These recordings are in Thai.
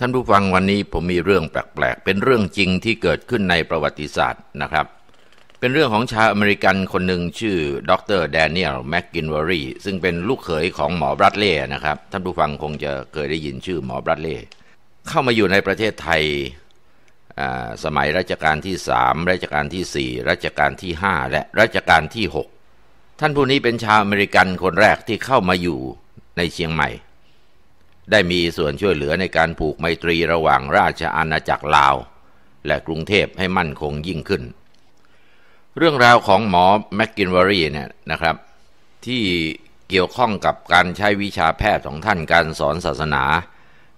ท่านผู้ฟังวันนี้ผมมีเรื่องแปลกๆ เป็นเรื่องจริงที่เกิดขึ้นในประวัติศาสตร์นะครับ เป็นเรื่องของชาวอเมริกันคนหนึ่งชื่อดรแดเนียลแม็กกินวอรีซึ่งเป็นลูกเขยของหมอบรัดเล่นะครับท่านผู้ฟังคงจะเคยได้ยินชื่อหมอบรัดเล่เข้ามาอยู่ในประเทศไทยสมัยรัชกาลที่สามรัชกาลที่สี่รัชกาลที่ห้าและรัชกาลที่หกท่านผู้นี้เป็นชาวอเมริกันคนแรกที่เข้ามาอยู่ในเชียงใหม่ได้มีส่วนช่วยเหลือในการผูกไมตรีระหว่างราชอาณาจักรลาว และกรุงเทพให้มั่นคงยิ่งขึ้น เรื่องราวของหมอแมกกินวอรีเนี่ยนะครับที่เกี่ยวข้องกับการใช้วิชาแพทย์ของท่านการสอนศาสนา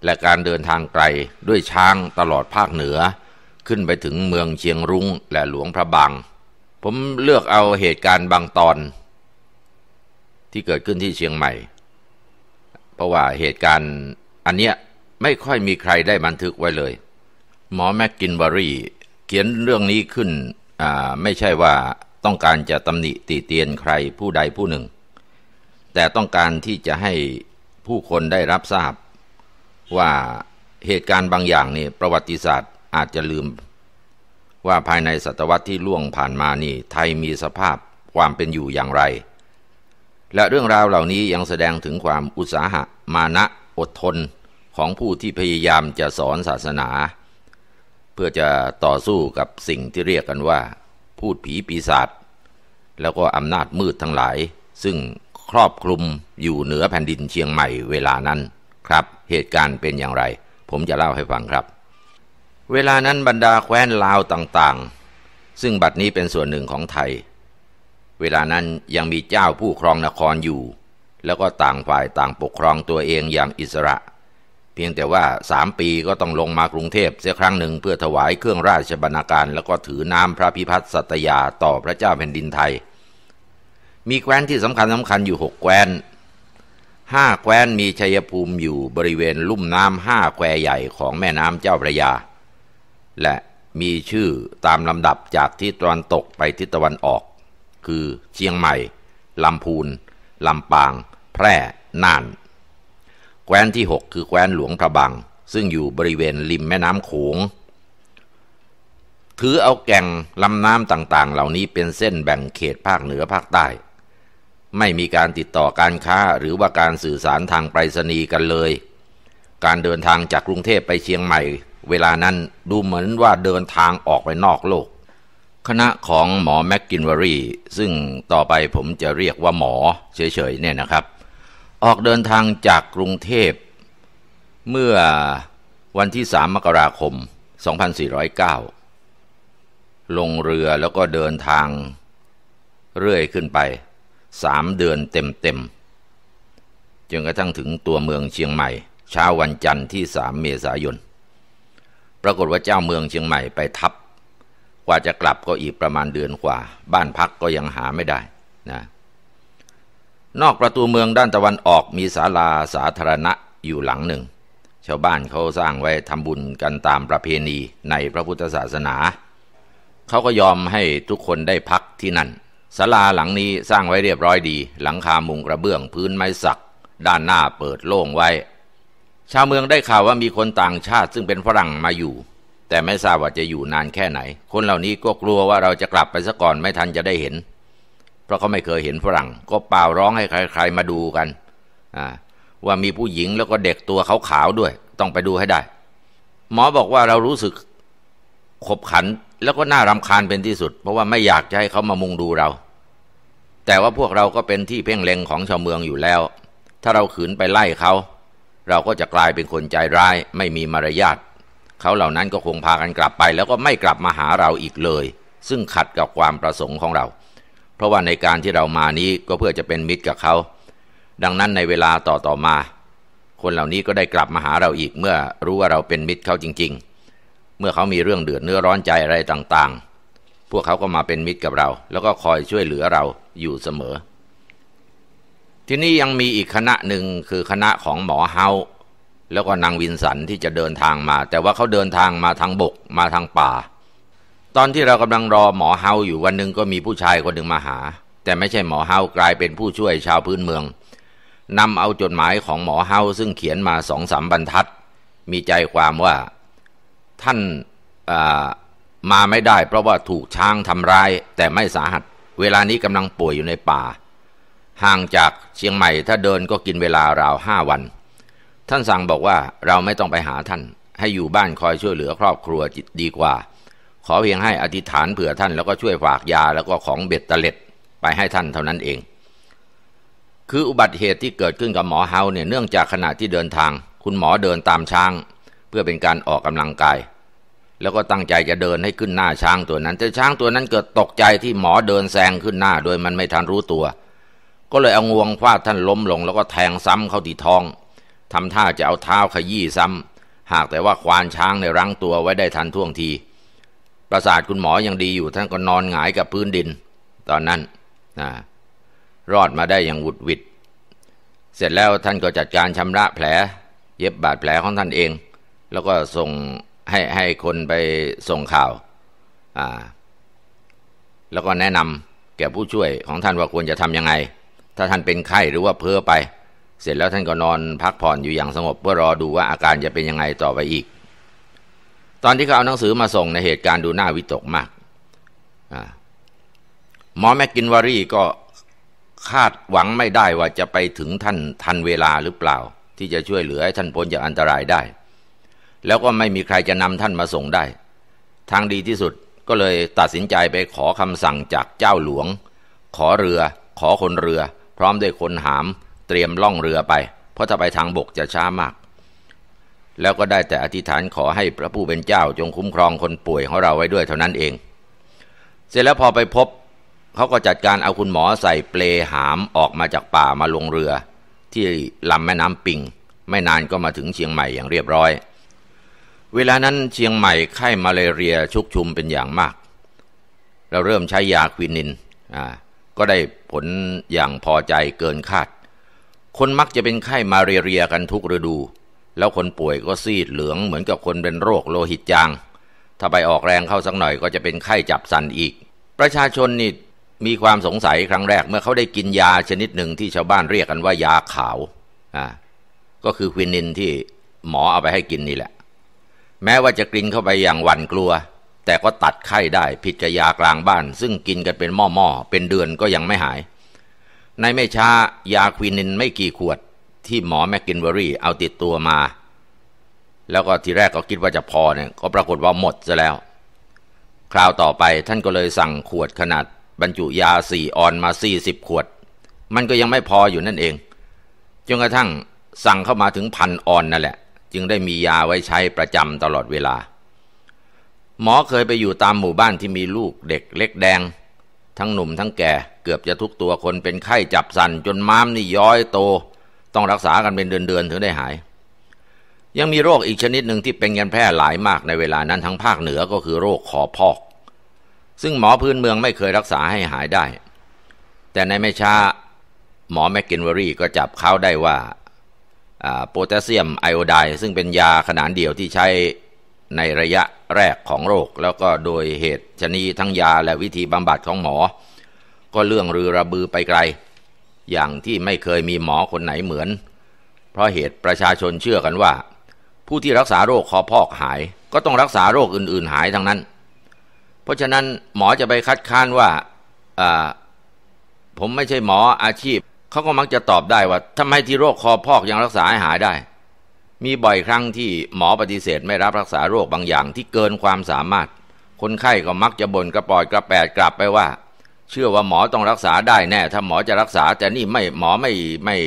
และการเดินทางไกลด้วยช้างตลอดภาคเหนือขึ้นไปถึงเมืองเชียงรุ้งและหลวงพระบางผมเลือกเอาเหตุการณ์บางตอนที่เกิดขึ้นที่เชียงใหม่ราะว่าเหตุการณ์อันเนี้ยไม่ค่อยมีใครได้บันทึกไว้เลย หมอแม็กกินบารีเขียนเรื่องนี้ขึ้นไม่ใช่ว่าต้องการจะตำหนิตีเตียนใครผู้ใดผู้หนึ่ง แต่ต้องการที่จะให้ผู้คนได้รับทราบ ว่าเหตุการณ์บางอย่างนี่ประวัติศาสตร์อาจจะลืม ว่าภายในศตวรรษที่ล่วงผ่านมานี่ ไทยมีสภาพความเป็นอยู่อย่างไรและเรื่องราวเหล่านี้ยังแสดงถึงความอุตสาหะมานะอดทนของผู้ที่พยายามจะสอนศาสนา เพื่อจะต่อสู้กับสิ่งที่เรียกกันว่า พูดผีปีศาจแล้วก็อำนาจมืดทั้งหลาย ซึ่งครอบคลุมอยู่เหนือแผ่นดินเชียงใหม่เวลานั้นครับเหตุการณ์เป็นอย่างไร ผมจะเล่าให้ฟังครับ เวลานั้นบรรดาแคว้นลาวต่างๆ ซึ่งบัดนี้เป็นส่วนหนึ่งของไทยเวลานั้นยังมีเจ้าผู้ครองนครอยู่ แล้วก็ต่างฝ่ายต่างปกครองตัวเองอย่างอิสระ เพียงแต่ว่าสามปีก็ต้องลงมากรุงเทพเสียครั้งหนึ่งเพื่อถวายเครื่องราชบรรณาการ แล้วก็ถือน้ำพระพิพัฒน์สัตยาต่อพระเจ้าแผ่นดินไทย มีแคว้นที่สำคัญสำคัญอยู่หกแคว้น ห้าแคว้นมีชัยภูมิอยู่บริเวณลุ่มน้ำห้าแควใหญ่ของแม่น้ำเจ้าพระยา และมีชื่อตามลำดับจากทิศตะวันตกไปทิศตะวันออกคือเชียงใหม่ลำพูนลำปางแพร่น่านแคว้นที่ 6 คือแคว้นหลวงพระบางซึ่งอยู่บริเวณริมแม่น้ำโขงถือเอาแก่งลำน้ำต่างๆ เหล่านี้เป็นเส้นแบ่งเขตภาคเหนือภาคใต้ ไม่มีการติดต่อการค้าหรือว่าการสื่อสารทางไปรษณีย์กันเลย การเดินทางจากกรุงเทพไปเชียงใหม่ เวลานั้นดูเหมือนว่าเดินทางออกไปนอกโลกคณะของหมอแม็กกินวารีซึ่งต่อไปผมจะเรียกว่าหมอ เฉยๆเนี่ยนะครับ ออกเดินทางจากกรุงเทพ เมื่อวันที่ 3 มกราคม 2409 ลงเรือแล้วก็เดินทางเรื่อยขึ้นไป 3 เดือนเต็มๆจนกระทั่งถึงตัวเมืองเชียงใหม่ เช้าวันจันทร์ที่ 3 เมษายน ปรากฏว่าเจ้าเมืองเชียงใหม่ไปทับกว่าจะกลับก็อีกประมาณเดือนกว่า บ้านพักก็ยังหาไม่ได้นะนอกประตูเมืองด้านตะวันออกมีศาลาสาธารณะอยู่หลังหนึ่ง ชาวบ้านเขาสร้างไว้ทำบุญกันตามประเพณีในพระพุทธศาสนาเขาก็ยอมให้ทุกคนได้พักที่นั่นศาลาหลังนี้สร้างไว้เรียบร้อยดี หลังคามุงกระเบื้องพื้นไม้สัก ด้านหน้าเปิดโล่งไว้ ชาวเมืองได้ข่าวว่ามีคนต่างชาติซึ่งเป็นฝรั่งมาอยู่แต่ไม่ทราบว่าจะอยู่นานแค่ไหน คนเหล่านี้ก็กลัวว่าเราจะกลับไปซะก่อนไม่ทันจะได้เห็น เพราะเขาไม่เคยเห็นฝรั่ง ก็เป่าร้องให้ใครๆมาดูกันว่ามีผู้หญิงแล้วก็เด็กตัวขาวๆด้วย ต้องไปดูให้ได้ หมอบอกว่าเรารู้สึกขบขัน แล้วก็น่ารำคาญเป็นที่สุด เพราะว่าไม่อยากจะให้เขามามุงดูเรา แต่ว่าพวกเราก็เป็นที่เพ่งเล็งของชาวเมืองอยู่แล้ว ถ้าเราขืนไปไล่เขา เราก็จะกลายเป็นคนใจร้าย ไม่มีมารยาทเขาเหล่านั้นก็คงพากันกลับไปแล้วก็ไม่กลับมาหาเราอีกเลย ซึ่งขัดกับความประสงค์ของเรา เพราะว่าในการที่เรามานี้ก็เพื่อจะเป็นมิตรกับเขา ดังนั้นในเวลาต่อต่อมา คนเหล่านี้ก็ได้กลับมาหาเราอีกเมื่อรู้ว่าเราเป็นมิตรเขาจริงๆ เมื่อเขามีเรื่องเดือดเนื้อร้อนใจอะไรต่างๆ พวกเขาก็มาเป็นมิตรกับเรา แล้วก็คอยช่วยเหลือเราอยู่เสมอ ที่นี่ยังมีอีกคณะหนึ่งคือคณะของหมอเฮาแล้วก็นางวินสันที่จะเดินทางมา แต่ว่าเขาเดินทางมาทางบกมาทางป่า ตอนที่เรากำลังรอหมอเฮาอยู่วันหนึ่งก็มีผู้ชายคนหนึ่งมาหา แต่ไม่ใช่หมอเฮากลายเป็นผู้ช่วยชาวพื้นเมืองนำเอาจดหมายของหมอเฮาซึ่งเขียนมาสองสามบรรทัด มีใจความว่าท่านมาไม่ได้ เพราะว่าถูกช้างทำร้าย แต่ไม่สาหัสเวลานี้กำลังป่วยอยู่ในป่า ห่างจากเชียงใหม่ ถ้าเดินก็กินเวลาราวห้าวันท่านสั่งบอกว่าเราไม่ต้องไปหาท่าน ให้อยู่บ้านคอยช่วยเหลือครอบครัวจิตดีกว่า ขอเพียงให้อธิษฐานเผื่อท่าน แล้วก็ช่วยฝากยาแล้วก็ของเบ็ดตะเล็ด ไปให้ท่านเท่านั้นเอง คืออุบัติเหตุที่เกิดขึ้นกับหมอเฮาเนี่ยเนื่องจากขณะที่เดินทาง คุณหมอเดินตามช้าง เพื่อเป็นการออกกำลังกาย แล้วก็ตั้งใจจะเดินให้ขึ้นหน้าช้างตัวนั้นแต่ช้างตัวนั้นเกิดตกใจที่หมอเดินแซงขึ้นหน้าโดยมันไม่ทันรู้ตัว ก็เลยเอางวงฟาดท่านล้มลง แล้วก็แทงซ้ำเข้าที่ท้องทำท่าจะเอาเท้าขยี้ซ้ำ หากแต่ว่าควานช้างในรั้งตัวไว้ได้ทันท่วงที ประสาทคุณหมอยังดีอยู่ ท่านก็นอนหงายกับพื้นดิน ตอนนั้นนะรอดมาได้อย่างหวุดวิดเสร็จแล้วท่านก็จัดการชำระแผล เย็บบาดแผลของท่านเอง แล้วก็ส่งให้ให้คนไปส่งข่าวอ่าแล้วก็แนะนำแก่ผู้ช่วยของท่านว่าควรจะทำยังไง ถ้าท่านเป็นไข้หรือว่าเพ้อไปเสร็จแล้วท่านก็นอนพักผ่อนอยู่อย่างสงบเพื่อรอดูว่าอาการจะเป็นยังไงต่อไปอีก ตอนที่เขาเอาหนังสือมาส่งในเหตุการณ์ดูหน้าวิตกมากหมอแม็กกินวารีก็คาดหวังไม่ได้ว่าจะไปถึงท่านทันเวลาหรือเปล่า ที่จะช่วยเหลือให้ท่านพ้นจากอันตรายได้ แล้วก็ไม่มีใครจะนำท่านมาส่งได้ทางดีที่สุดก็เลยตัดสินใจไปขอคำสั่งจากเจ้าหลวง ขอเรือ ขอคนเรือ พร้อมด้วยคนหามเตรียม ล่องเรือไป เพราะถ้าไปทางบกจะช้ามาก แล้วก็ได้แต่อธิษฐานขอให้พระผู้เป็นเจ้า จงคุ้ม ครองคนป่วยของเราไว้ด้วยเท่านั้นเอง เสร็จแล้วพอไปพบ เขาก็จัดการเอาคุณหมอใส่เปลหามออกมาจากป่ามาลงเรือ ที่ลำแม่น้ำปิง ไม่นานก็มาถึงเชียงใหม่อย่างเรียบร้อย เวลานั้นเชียงใหม่ไข้มาเลเรียชุกชุมเป็นอย่างมาก เราเริ่มใช้ยาควินิน อ่า ก็ได้ผลอย่างพอใจเกินคาดคนมักจะเป็นไข้มาเรียกันทุกฤดู แล้วคนป่วยก็ซีดเหลืองเหมือนกับคนเป็นโรคโลหิตจาง ถ้าไปออกแรงเข้าสักหน่อยก็จะเป็นไข้จับสันอีก ประชาชนนี่มีความสงสัยครั้งแรกเมื่อเขาได้กินยาชนิดหนึ่งที่ชาวบ้านเรียกกันว่ายาขาว อ่า ก็คือควินินที่หมอเอาไปให้กินนี่แหละ แม้ว่าจะกินเข้าไปอย่างหวั่นกลัว แต่ก็ตัดไข้ได้ผิดกับยากลางบ้าน ซึ่งกินกันเป็นหม้อๆเป็นเดือนก็ยังไม่หายในไม่ช้ายาควินินไม่กี่ขวด ที่หมอแมกกินเวอรี่เอาติดตัวมา แล้วก็ทีแรกก็คิดว่าจะพอเนี่ย ก็ปรากฏว่าหมดซะแล้ว คราวต่อไปท่านก็เลยสั่งขวดขนาด บรรจุยาสี่ออนมาสี่สิบขวด มันก็ยังไม่พออยู่นั่นเองจนกระทั่งสั่งเข้ามาถึงพันออนนั่นแหละ จึงได้มียาไว้ใช้ประจำตลอดเวลา หมอเคยไปอยู่ตามหมู่บ้านที่มีลูกเด็ก เล็กแดงทั้งหนุ่มทั้งแก่เกือบจะทุกตัวคนเป็นไข้จับสันจนม้ามนี่ย้อยโตต้องรักษากันเป็นเดือนๆถึงได้หาย ยังมีโรคอีกชนิดหนึ่งที่เป็นกันแพร่หลายมากในเวลานั้นทั้งภาคเหนือก็คือโรคคอพอก ซึ่งหมอพื้นเมืองไม่เคยรักษาให้หายได้ แต่ในไม่ช้าหมอแมกกินเวอรี่ก็จับเขาได้ว่าโพแทสเซียมไอโอไดซึ่งเป็นยาขนาดเดียวที่ใช้ในระยะแรกของโรคแล้วก็โดยเหตุชนีทั้งยาและวิธีบำบัดของหมอ ก็เรื่องรือระบือไปไกล อย่างที่ไม่เคยมีหมอคนไหนเหมือน เพราะเหตุประชาชนเชื่อกันว่า ผู้ที่รักษาโรคคอพอกหาย ก็ต้องรักษาโรคอื่นๆหายทั้งนั้น เพราะฉะนั้นหมอจะไปคัดค้านว่าผมไม่ใช่หมออาชีพเขาก็มักจะตอบได้ว่าทำไมที่โรคคอพอกยังรักษาให้หายได้มีบ่อยครั้งที่หมอปฏิเสธไม่รับรักษาโรคบางอย่างที่เกินความสามารถ คนไข้ก็มักจะบ่นกระปอยกระแปดกลับไปว่า เชื่อว่าหมอต้องรักษาได้แน่ ถ้าหมอจะรักษาแต่นี่ไม่หมอไม่ไม่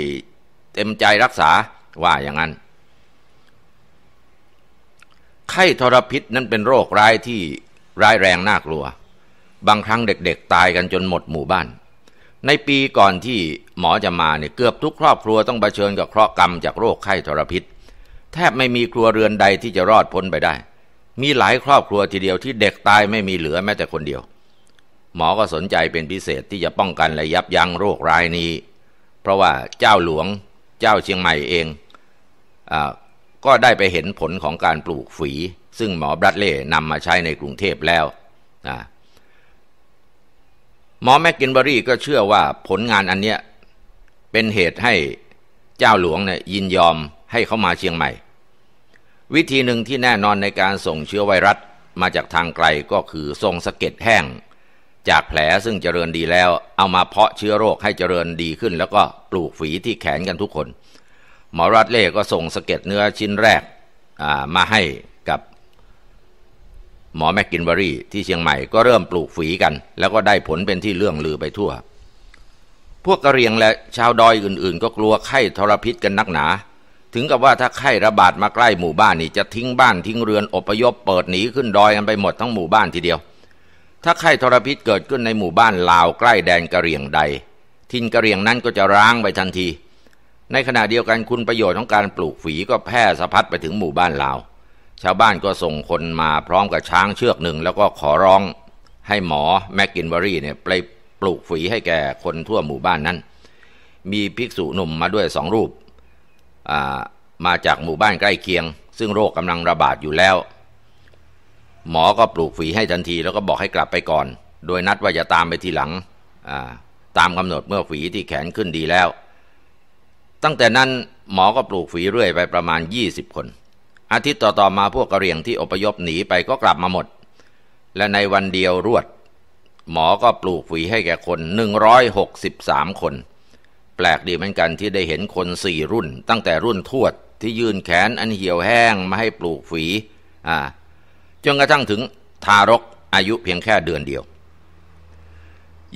เต็มใจรักษาว่าอย่างนั้น ไข้ทรพิษนั้นเป็นโรคร้ายที่ร้ายแรงน่ากลัว บางครั้งเด็กๆตายกันจนหมดหมู่บ้าน ในปีก่อนที่หมอจะมาเนี่ยเกือบทุกครอบครัวต้องเผชิญกับเคราะห์กรรมจากโรคไข้ทรพิษแทบไม่มีครัวเรือนใดที่จะรอดพ้นไปได้ มีหลายครอบครัวทีเดียวที่เด็กตายไม่มีเหลือแม้แต่คนเดียว หมอก็สนใจเป็นพิเศษที่จะป้องกันและยับยั้งโรคร้ายนี้ เพราะว่าเจ้าหลวงเจ้าเชียงใหม่เองอก็ได้ไปเห็นผลของการปลูกฝี ซึ่งหมอบรัดเล่นำมาใช้ในกรุงเทพแล้วหมอแมกกินเบอรี่ก็เชื่อว่าผลงานอันเนี้ยเป็นเหตุให้เจ้าหลวงเนี่ยยินยอมให้เขามาเชียงใหม่วิธีหนึ่งที่แน่นอนในการส่งเชื้อไวรัสมาจากทางไกลก็คือส่งสะเก็ดแห้ง จากแผลซึ่งเจริญดีแล้วเอามาเพาะเชื้อโรคให้เจริญดีขึ้นแล้วก็ปลูกฝีที่แขนกันทุกคน หมอรัตเล่ก็ส่งสะเก็ดเนื้อชิ้นแรกมาให้กับหมอแมกกินวบอรี่ ที่เชียงใหม่ก็เริ่มปลูกฝีกัน แล้วก็ได้ผลเป็นที่เรื่องลือไปทั่ว พวกกระเรียงและชาวดอยอื่น ๆ ก็กลัวไข้ทรพิษกันนักหนาถึงกับว่าถ้าไข้ระบาดมาใกล้หมู่บ้านนี่จะทิ้งบ้านทิ้งเรือนอพยพเปิดหนีขึ้นดอยกันไปหมดทั้งหมู่บ้านทีเดียว ถ้าไข้ทรพิษเกิดขึ้นในหมู่บ้านลาวใกล้แดนกะเหรี่ยงใดทินกะเหรี่ยงนั้นก็จะร้างไปทันที ในขณะเดียวกันคุณประโยชน์ของการปลูกฝีก็แพร่สะพัดไปถึงหมู่บ้านลาวชาวบ้านก็ส่งคนมาพร้อมกับช้างเชือกหนึ่ง แล้วก็ขอร้องให้หมอแมกกินเบอรี่เนี่ยไปปลูกฝีให้แก่คนทั่วหมู่บ้านนั้น มีภิกษุหนุ่มมาด้วยสองรูปมาจากหมู่บ้านใกล้เคียง ซึ่งโรคกำลังระบาดอยู่แล้ว หมอก็ปลูกฝีให้ทันทีแล้วก็บอกให้กลับไปก่อน โดยนัดว่าจะตามไปทีหลัง ตามกำหนดเมื่อฝีที่แขนขึ้นดีแล้ว ตั้งแต่นั้นหมอก็ปลูกฝีเรื่อยไปประมาณ 20 คน อาทิตย์ต่อๆมาพวกกระเรียงที่อพยพหนีไปก็กลับมาหมด และในวันเดียวรวด หมอก็ปลูกฝีให้แก่คน163คนแปลกดีเหมือนกันที่ได้เห็นคนสี่รุ่นตั้งแต่รุ่นทวดที่ยื่นแขนอันเหี่ยวแห้งมาให้ปลูกฝีอ่าจนกระทั่งถึงทารกอายุเพียงแค่เดือนเดียว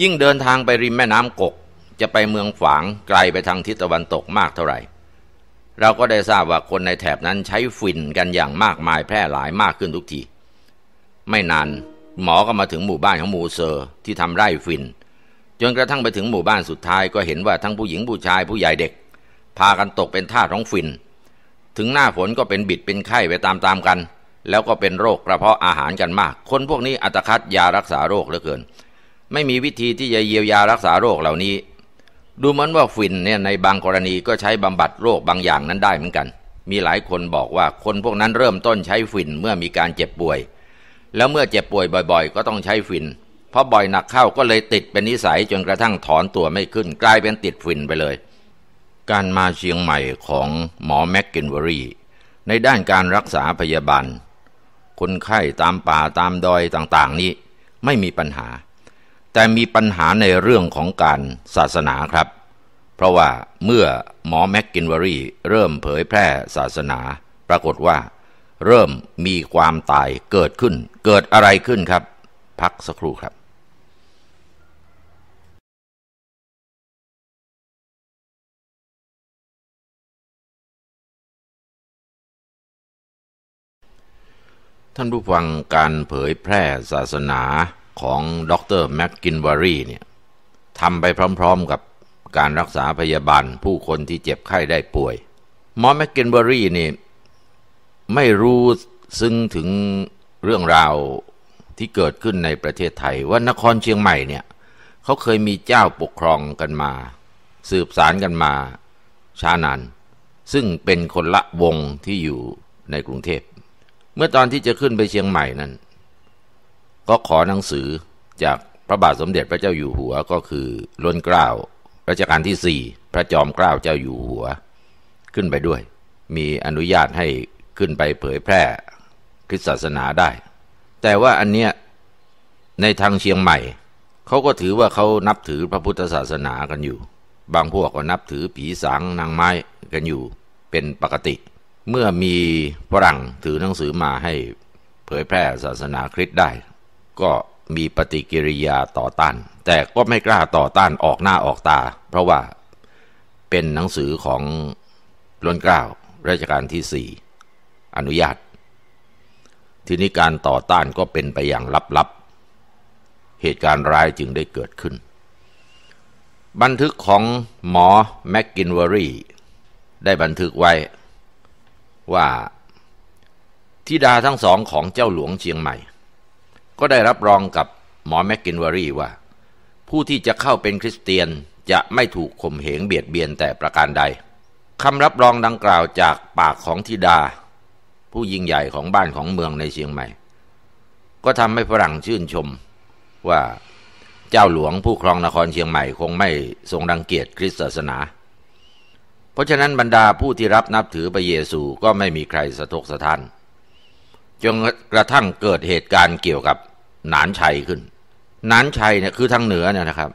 ยิ่งเดินทางไปริมแม่น้ำกก จะไปเมืองฝางไกลไปทางทิศตะวันตกมากเท่าไหร่ เราก็ได้ทราบว่าคนในแถบนั้นใช้ฝิ่นกันอย่างมากมายแพร่หลายมากขึ้นทุกที ไม่นานหมอก็มาถึงหมู่บ้านของมูเซอร์ที่ทำไร่ฝิ่นจนกระทั่งไปถึงหมู่บ้านสุดท้ายก็เห็นว่าทั้งผู้หญิงผู้ชายผู้ใหญ่เด็ก พากันตกเป็นท่าของฝิ่นถึงหน้าฝนก็เป็นบิดเป็นไข้ไปตามๆกัน แล้วก็เป็นโรคกระเพาะอาหารกันมาก คนพวกนี้อัตคัดยารักษาโรคเหลือเกิน ไม่มีวิธีที่จะเยียวยารักษาโรคเหล่านี้ ดูเหมือนว่าฝิ่นเนี่ยในบางกรณีก็ใช้บำบัดโรคบางอย่างนั้นได้เหมือนกัน มีหลายคนบอกว่าคนพวกนั้นเริ่มต้นใช้ฝิ่นเมื่อมีการเจ็บป่วย แล้วเมื่อเจ็บป่วยบ่อย ๆ ก็ต้องใช้ฝิ่นเพราะบ่อยหนักเข้าก็เลยติดเป็นนิสัยจนกระทั่งถอนตัวไม่ขึ้น กลายเป็นติดฝิ่นไปเลย การมาเชียงใหม่ของหมอแม็กกินเวอรี่ ในด้านการรักษาพยาบาลคนไข้ตามป่าตามดอยต่างๆนี้ ไม่มีปัญหา แต่มีปัญหาในเรื่องของการศาสนาครับ เพราะว่าเมื่อหมอแม็กกินเวอรี่ เริ่มเผยแพร่ศาสนา ปรากฏว่า เริ่มมีความตายเกิดขึ้นเกิดอะไรขึ้นครับพักสักครู่ครับท่านผู้ฟังการเผยแพร่ศาสนาของดรแม็กกินวารีเนี่ยทำไปพร้อมๆกับการรักษาพยาบาลผู้คนที่เจ็บไข้ได้ป่วยหมอแม็กกินวารีนี่ ไม่รู้ซึ่งถึงเรื่องราวที่เกิดขึ้นในประเทศไทย ว่านครเชียงใหม่เนี่ยเขาเคยมีเจ้าปกครองกันมา สืบสารกันมา ช้านานซึ่งเป็นคนละวงที่อยู่ในกรุงเทพเมื่อตอนที่จะขึ้นไปเชียงใหม่นั้น ก็ขอหนังสือจากพระบาทสมเด็จพระเจ้าอยู่หัวก็คือล้นเกล้ารัชกาลที่สี่พระจอมเกล้าเจ้าอยู่หัว ขึ้นไปด้วย มีอนุญาตให้ขึ้นไปเผยแพร่คริสตศาสนาได้ แต่ว่าอันเนี้ยในทางเชียงใหม่เขาก็ถือว่าเขานับถือพระพุทธศาสนากันอยู่ บางพวกก็นับถือผีสางนางไม้กันอยู่เป็นปกติเมื่อมีฝรั่งถือหนังสือมาให้เผยแพร่ศาสนาคริสต์ได้ ก็มีปฏิกิริยาต่อต้าน แต่ก็ไม่กล้าต่อต้านออกหน้าออกตา เพราะว่าเป็นหนังสือของล้นเกล้าราชการที่สี่อนุญาต ทีนี้การต่อต้านก็เป็นไปอย่างลับๆ เหตุการณ์ร้ายจึงได้เกิดขึ้น บันทึกของหมอแม็กกินเวอรี่ได้บันทึกไว้ว่าธิดาทั้งสองของเจ้าหลวงเชียงใหม่ ก็ได้รับรองกับหมอแมกกินวารีว่า ผู้ที่จะเข้าเป็นคริสเตียนจะไม่ถูกข่มเหงเบียดเบียนแต่ประการใดคำรับรองดังกล่าวจากปากของธิดา ผู้ยิ่งใหญ่ของบ้านของเมืองในเชียงใหม่ ก็ทำให้ฝรั่งชื่นชมว่าเจ้าหลวงผู้ครองนครเชียงใหม่คงไม่ทรงรังเกียจคริสตศาสนาราะฉะนั้นบรรดาผู้ที่รับนับถือพระเยซูก็ไม่มีใครสะทกสะท้านจนกระทั่งเกิดเหตุการณ์เกี่ยวกับหนานชัยขึ้นหนานชัยเนี่ยคือทางเหนือเนี่ยนะครับ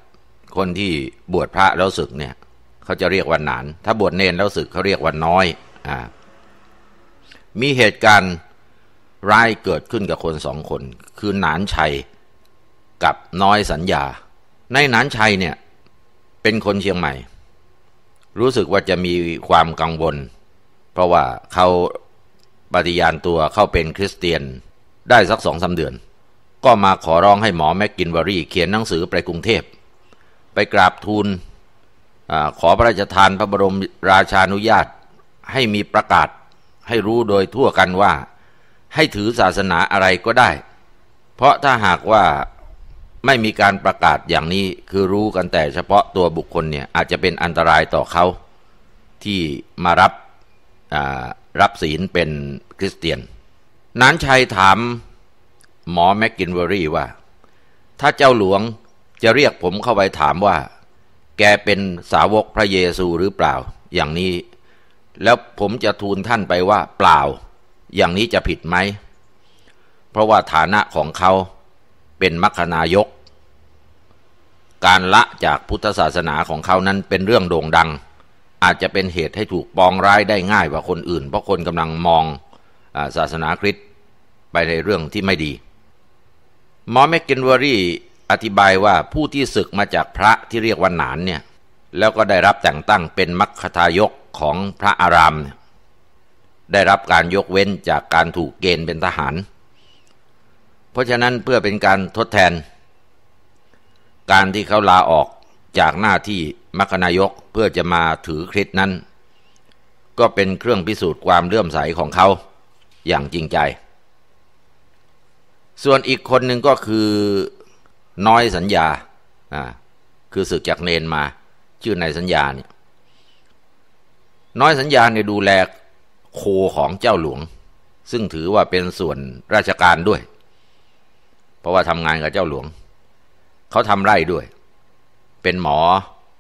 คนที่บวชพระแล้วศึกเนี่ย เขาจะเรียกว่าหนานถ้าบวชเนนแล้วศึกเขาเรียกว่าน้อยอ่ามีเหตุการณ์ร้ายเกิดขึ้นกับคนสองคน คือหนานชัยกับน้อยสัญญา ในหนานชัยเนี่ยเป็นคนเชียงใหม่รู้สึกว่าจะมีความกังวลเพราะว่าเขาปฏิญาณตัวเข้าเป็นคริสเตียนได้สักสองสาเดือน ก็มาขอร้องให้หมอแม็กกินวารีเขียนหนังสือไปกรุงเทพไปกราบทูลขอพระราชทานพระบรมราชานุญาตให้มีประกาศให้รู้โดยทั่วกันว่าให้ถือศาสนาอะไรก็ได้เพราะถ้าหากว่าไม่มีการประกาศอย่างนี้คือรู้กันแต่เฉพาะตัวบุคคลเนี่ยอาจจะเป็นอันตรายต่อเขา ที่มารับรับศีลเป็นคริสเตียน นันชัยถาม หมอแม็กกินเวอรี่ว่า ถ้าเจ้าหลวงจะเรียกผมเข้าไปถามว่า แกเป็นสาวกพระเยซูหรือเปล่าอย่างนี้ แล้วผมจะทูลท่านไปว่าเปล่า อย่างนี้จะผิดไหมเพราะว่าฐานะของเขาเป็นมรคนายก การละจากพุทธศาสนาของเขานั้นเป็นเรื่องโด่งดัง อาจจะเป็นเหตุให้ถูกปองร้ายได้ง่ายกว่าคนอื่น เพราะคนกำลังมองอาศาสนาคริสต์ไปในเรื่องที่ไม่ดี มอแมกกินวอรี่อธิบายว่าผู้ที่ศึกมาจากพระที่เรียกว่าหนานเนี่ยแล้วก็ได้รับแต่งตั้งเป็นมัคคทายกของพระอาราม ได้รับการยกเว้นจากการถูกเกณฑ์เป็นทหารเพราะฉะนั้นเพื่อเป็นการทดแทน การที่เขาลาออกจากหน้าที่มรคนายกเพื่อจะมาถือคริสนั้น ก็เป็นเครื่องพิสูจน์ความเลื่อมใสของเขาอย่างจริงใจ ส่วนอีกคนหนึ่งก็คือน้อยสัญญาคือสึกจากเนนมาชื่อนายสัญญาเนี่ยน้อยสัญญาเนี่ยดูแลโคของเจ้าหลวง ซึ่งถือว่าเป็นส่วนราชการด้วยเพราะว่าทำงานกับเจ้าหลวง เขาทำไร่ด้วย เป็นหมอ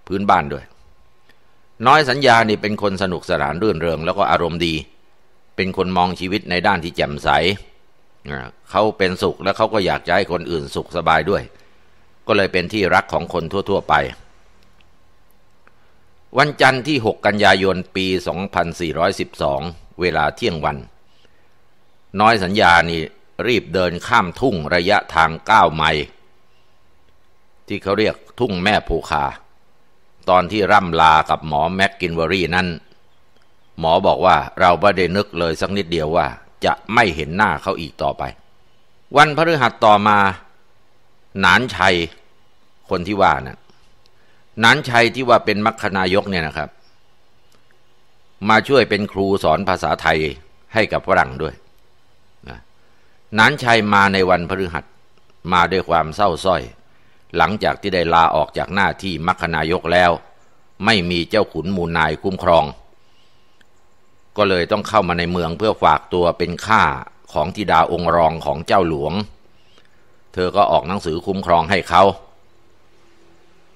พื้นบ้านด้วย น้อยสัญญานี่เป็นคนสนุกสนานรื่นเริงแล้วก็อารมณ์ดี เป็นคนมองชีวิตในด้านที่แจ่มใส เขาเป็นสุขแล้วเขาก็อยากจะให้คนอื่นสุขสบายด้วย ก็เลยเป็นที่รักของคนทั่ว ๆ ไป วันจันทร์ที่ 6 กันยายนปี 2412 เวลาเที่ยงวัน น้อยสัญญานี่รีบเดินข้ามทุ่งระยะทางเก้าไมล์ที่เขาเรียกทุ่งแม่ภูคา ตอนที่ร่ำลากับหมอแม็กกินเวอรี่นั้น หมอบอกว่าเราไม่ได้นึกเลยสักนิดเดียวว่า จะไม่เห็นหน้าเขาอีกต่อไป วันพฤหัสต่อมาหนานชัยคนที่ว่านะ่ะหนานชัยที่ว่าเป็นมัคคายกเนี่ยนะครับ มาช่วยเป็นครูสอนภาษาไทยให้กับฝรั่งด้วยนันชัยมาในวันพฤหัส มาด้วยความเศร้าส้อย หลังจากที่ได้ลาออกจากหน้าที่มัคนายกแล้ว ไม่มีเจ้าขุนมูลนายคุ้มครอง ก็เลยต้องเข้ามาในเมืองเพื่อ ฝากตัวเป็นข้าของธิดาองค์รองของเจ้าหลวง เธอก็ออกหนังสือคุ้มครองให้เขา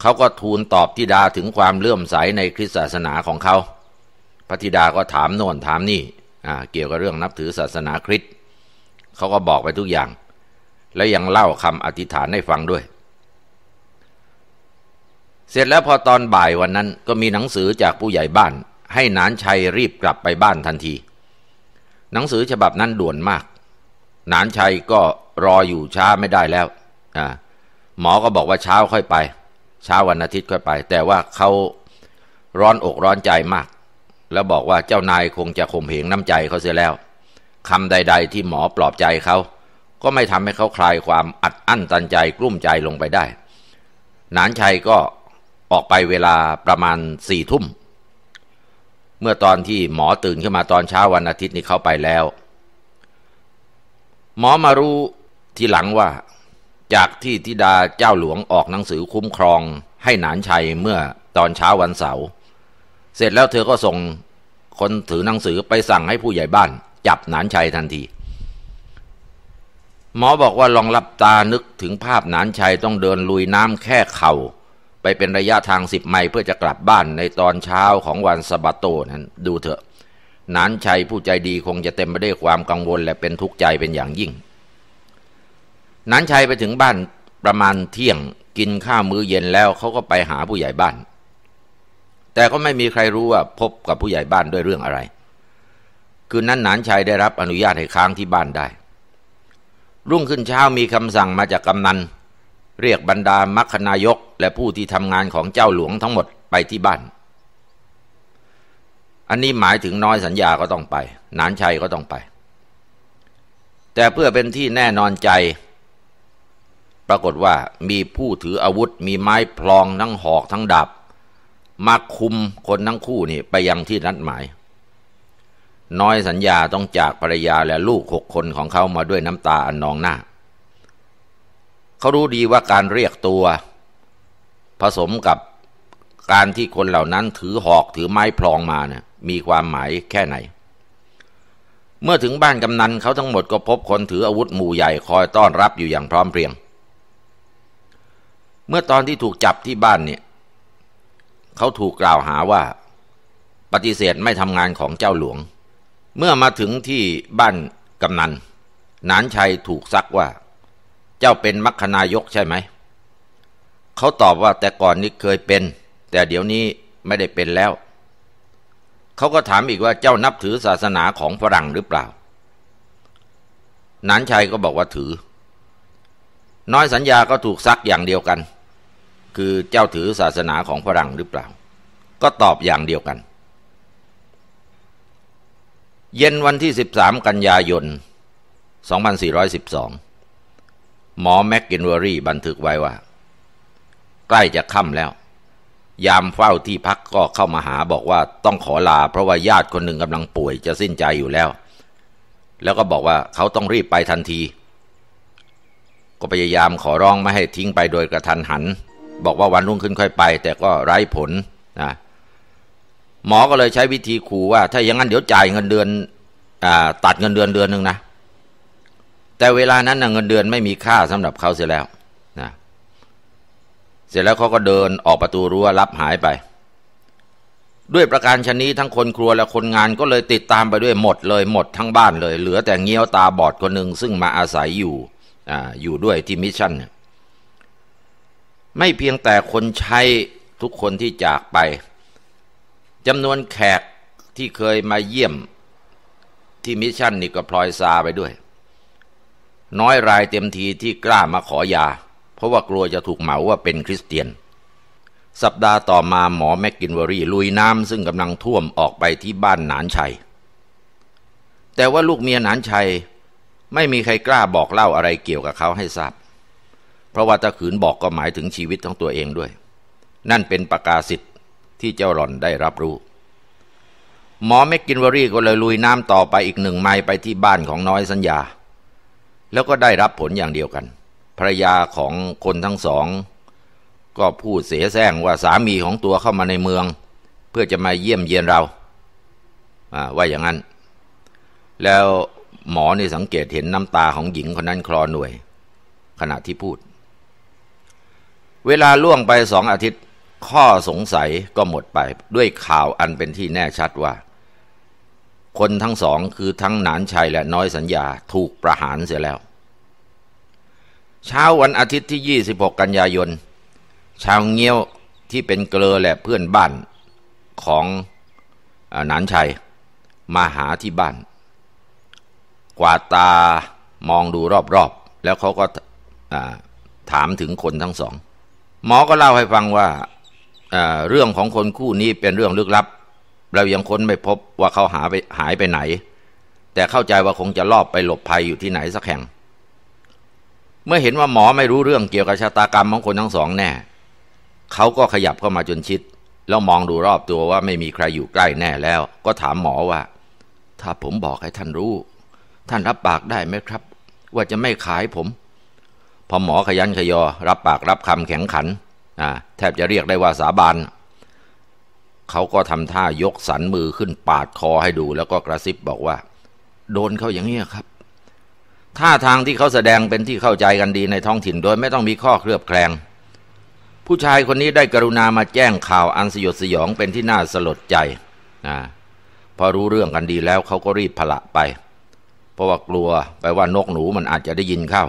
เขาก็ทูลตอบธิดาถึงความเลื่อมใสในคริสตศาสนาของเขา พระธิดาก็ถามโน่นถามนี่เกี่ยวกับเรื่องนับถือศาสนาคริสต์เขาก็บอกไปทุกอย่าง แล้วยังเล่าคำอธิษฐานให้ฟังด้วย เสร็จแล้วพอตอนบ่ายวันนั้นก็มีหนังสือจากผู้ใหญ่บ้าน ให้นานชัยรีบกลับไปบ้านทันที หนังสือฉบับนั้นด่วนมากนานชัยก็รออยู่ช้าไม่ได้แล้ว หมอก็บอกว่าเช้าค่อยไปเช้าวันอาทิตย์ค่อยไป แต่ว่าเขาร้อนอกร้อนใจมาก แล้วบอกว่าเจ้านายคงจะข่มเหงน้ำใจเขาเสียแล้วคำใดๆที่หมอปลอบใจเขา ก็ไม่ทำให้เขาคลายความอัดอั้นตันใจกลุ้มใจลงไปได้หนานชัยก็ออกไปเวลาประมาณสี่ทุ่ม เมื่อตอนที่หมอตื่นขึ้นมาตอนเช้าวันอาทิตย์นี้เขาไปแล้ว หมอมารู้ทีหลังว่า จากที่ธิดาเจ้าหลวงออกหนังสือคุ้มครองให้หนานชัยเมื่อตอนเช้าวันเสาร์ เสร็จแล้วเธอก็ส่งคนถือหนังสือไปสั่งให้ผู้ใหญ่บ้านจับหนานชัยทันที หมอบอกว่าลองลับตานึกถึงภาพหนานชัยต้องเดินลุยน้ำแค่เขา่าไปเป็นระยะทางสิบไมล์เพื่อจะกลับบ้านในตอนเช้าของวันสบัตโตนั้น ดูเถอะหนานชัยผู้ใจดีคงจะเต็มไปด้วยความกังวลและเป็นทุกข์ใจเป็นอย่างยิ่งหนานชัยไปถึงบ้านประมาณเที่ยงกินข้าวมื้อเย็นแล้วเขาก็ไปหาผู้ใหญ่บ้าน แต่ก็ไม่มีใครรู้ว่าพบกับผู้ใหญ่บ้านด้วยเรื่องอะไรคืนนั้นหนานชัยได้รับอนุญาตให้ค้างที่บ้านได้ รุ่งขึ้นเช้ามีคำสั่งมาจากกำนัน เรียกบรรดา มัคคายก และผู้ที่ทำงานของเจ้าหลวงทั้งหมดไปที่บ้าน อันนี้หมายถึงน้อยสัญญาก็ต้องไป หนานชัยก็ต้องไป แต่เพื่อเป็นที่แน่นอนใจ ปรากฏว่ามีผู้ถืออาวุธ มีไม้พลองทั้งหอกทั้งดาบมาคุมคนทั้งคู่นี่ไปยังที่นัดหมายน้อยสัญญาต้องจากภรรยาและลูกหกคนของเขามาด้วยน้ำตาอันนองหน้า เขารู้ดีว่าการเรียกตัว ผสมกับการที่คนเหล่านั้นถือหอกถือไม้พลองมานะมีความหมายแค่ไหน เมื่อถึงบ้านกำนันเขาทั้งหมดก็พบคนถืออาวุธหมู่ใหญ่คอยต้อนรับอยู่อย่างพร้อมเพรียง เมื่อตอนที่ถูกจับที่บ้านเนี่ย เขาถูกกล่าวหาว่าปฏิเสธไม่ทำงานของเจ้าหลวงเมื่อมาถึงที่บ้านกำนันนานชัยถูกซักว่า เจ้าเป็นมัคคนายกใช่ไหม เขาตอบว่าแต่ก่อนนี้เคยเป็น แต่เดี๋ยวนี้ไม่ได้เป็นแล้ว เขาก็ถามอีกว่าเจ้านับถือศาสนาของฝรั่งหรือเปล่านันชัยก็บอกว่าถือ น้อยสัญญาก็ถูกซักอย่างเดียวกัน คือเจ้าถือศาสนาของฝรั่งหรือเปล่า ก็ตอบอย่างเดียวกันเย็นวันที่ 13 กันยายน 2412 หมอแม็กกินเวอรี่บันทึกไว้ว่า ใกล้จะค่ำแล้ว ยามเฝ้าที่พักก็เข้ามาหาบอกว่าต้องขอลาเพราะว่าญาติคนหนึ่งกำลังป่วยจะสิ้นใจอยู่แล้ว แล้วก็บอกว่าเขาต้องรีบไปทันที ก็พยายามขอร้องไม่ให้ทิ้งไปโดยกระทันหัน บอกว่าวันรุ่งขึ้นค่อยไปแต่ก็ไร้ผลนะหมอก็เลยใช้วิธีขู่ว่า ถ้าอย่างนั้นเดี๋ยวจ่ายเงินเดือนอตัดเงินเดือนเดือนหนึ่งนะ แต่เวลานั้นนะเงินเดือนไม่มีค่าสำหรับเขาเสียแล้วนะเสร็จแล้วเขาก็เดินออกประตูรั้วรับหายไป ด้วยประการชนนี้ทั้งคนครัวและคนงานก็เลยติดตามไปด้วยหมดเลย หมดทั้งบ้านเลยเหลือแต่เงี้ยวตาบอดคนหนึ่งซึ่งมาอาศัยอยู่ออยู่ด้วยที่มิชชั่นไม่เพียงแต่คนใช้ทุกคนที่จากไปจำนวนแขกที่เคยมาเยี่ยม ที่มิชชั่นนี่ก็พลอยซาไปด้วย น้อยรายเต็มทีที่กล้ามาขอยา เพราะว่ากลัวจะถูกเหมาว่าเป็นคริสเตียน สัปดาห์ต่อมาหมอแม็กกินวอรี่ ลุยน้ำ ซึ่งกำลังท่วมออกไปที่บ้านหนานชัย แต่ว่าลูกเมียหนานชัย ไม่มีใครกล้าบอกเล่าอะไรเกี่ยวกับเขาให้ทราบ เพราะว่าถ้าขืนบอกก็หมายถึงชีวิตของตัวเองด้วย นั่นเป็นประกาศสิทธิที่เจ้าหล่อนได้รับรู้ หมอแม็กกินวอรี่ก็เลยลุยน้ำต่อไปอีกหนึ่งไมล์ไปที่บ้านของน้อยสัญญา แล้วก็ได้รับผลอย่างเดียวกันภรยาของคนทั้งสอง ก็พูดเสียแซงว่าสามีของตัวเข้ามาในเมือง เพื่อจะมาเยี่ยมเยียนเราว่าอย่างนั้น แล้วหมอนี่สังเกตเห็นน้ำตาของหญิงคนนั้นคลอหน่วย ขณะที่พูด เวลาล่วงไปสองอาทิตย์ข้อสงสัยก็หมดไปด้วยข่าวอันเป็นที่แน่ชัดว่า คนทั้งสองคือทั้งหนานชัยและน้อยสัญญาถูกประหารเสียแล้ว เช้าวันอาทิตย์ที่ 26 กันยายนชาวเงี้ยวที่เป็นเกลอและเพื่อนบ้าน ของหนานชัย มาหาที่บ้าน กวาตามองดูรอบๆแล้วเขาก็ถามถึงคนทั้งสอง หมอก็เล่าให้ฟังว่าเรื่องของคนคู่นี้เป็นเรื่องลึกลับ เรายังค้นไม่พบว่าเขาหาไปหายไปไหน แต่เข้าใจว่าคงจะลอบไปหลบภัยอยู่ที่ไหนสักแห่ง เมื่อเห็นว่าหมอไม่รู้เรื่องเกี่ยวกับชะตากรรมของคนทั้งสองแน่ เขาก็ขยับเข้ามาจนชิด แล้วมองดูรอบตัวว่าไม่มีใครอยู่ใกล้แน่แล้ว ก็ถามหมอว่า ถ้าผมบอกให้ท่านรู้ ท่านรับปากได้ไหมครับ ว่าจะไม่ขายผม พอหมอขยันขยอ รับปากรับคำแข็งขันแทบจะเรียกได้ว่าสาบาน เขาก็ทำท่ายกสันมือขึ้นปาดคอให้ดู แล้วก็กระซิบบอกว่า โดนเขาอย่างนี้ครับท่าทางที่เขาแสดงเป็นที่เข้าใจกันดีในท้องถิ่นโดย ไม่ต้องมีข้อเคลือบแคลงผู้ชายคนนี้ได้กรุณามาแจ้งข่าว อันสยดสยองเป็นที่น่าสลดใจนะพอรู้เรื่องกันดีแล้วเขาก็รีบพละไปเพราะว่ากลัวไปว่านกหนูมันอาจจะได้ยินเข้า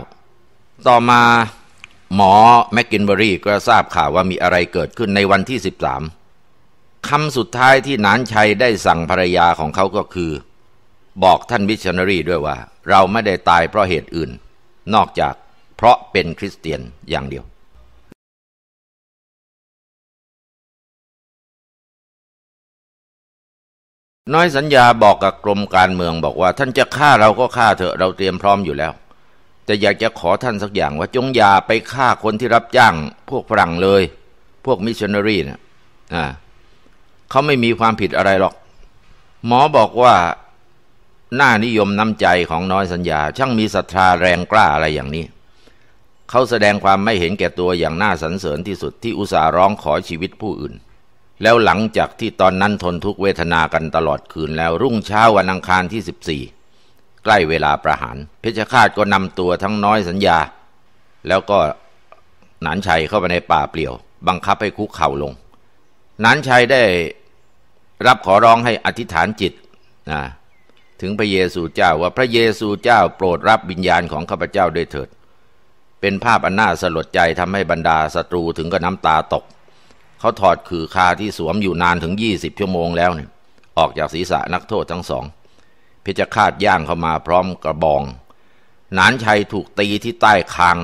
ต่อมาหมอแมคกินเบอรี่ก็ทราบข่าวว่ามีอะไรเกิดขึ้นในวันที่สสิบามคำสุดท้ายที่นานชัยได้สั่งภรรยาของเขาก็คือ บอกท่านมิชชันนารีด้วยว่าเราไม่ได้ตายเพราะเหตุอื่น นอกจากเพราะเป็นคริสเตียนอย่างเดียว น้อยสัญญาบอกกับกรมการเมืองบอกว่าท่านจะฆ่าเราก็ฆ่าเถอะเราเตรียมพร้อมอยู่แล้วแต่อยากจะขอท่านสักอย่างว่าจงอย่าไปฆ่าคนที่รับจ้างพวกฝรั่งเลย พวกมิชชันนารีนะอ่าเขาไม่มีความผิดอะไรหรอกหมอบอกว่าหน้านิยมน้ำใจของน้อยสัญญา ช่างมีศรัทธาแรงกล้าอะไรอย่างนี้ เขาแสดงความไม่เห็นแก่ตัวอย่างน่าสรรเสริญที่สุดที่อุตส่าห์ร้องขอชีวิตผู้อื่น แล้วหลังจากที่ตอนนั้นทนทุกเวทนากันตลอดคืน แล้ว รุ่งเช้าวันอังคารที่สิบสี่ใกล้เวลาประหารเพชฌฆาตก็นำตัวทั้งน้อยสัญญา แล้วก็หนานชัยเข้าไปในป่าเปลี่ยว บังคับให้คุกเข่าลงหนานชัยได้รับขอร้องให้อธิษฐานจิตนะถึงพระเยซูเจ้าว่าพระเยซูเจ้าโปรดรับวิญญาณของข้าพเจ้าด้วยเถิด เป็นภาพอันน่าสลดใจทำให้บรรดาศัตรูถึงกับน้ำตาตกเขาถอดขือคาที่สวมอยู่นานถึงยี่สิบชั่วโมงแล้วเนี่ยออกจากศีรษะนักโทษทั้งสองพชฌฆาตย่างเข้ามาพร้อมกระบอง นานชัยถูกตีที่ใต้คาง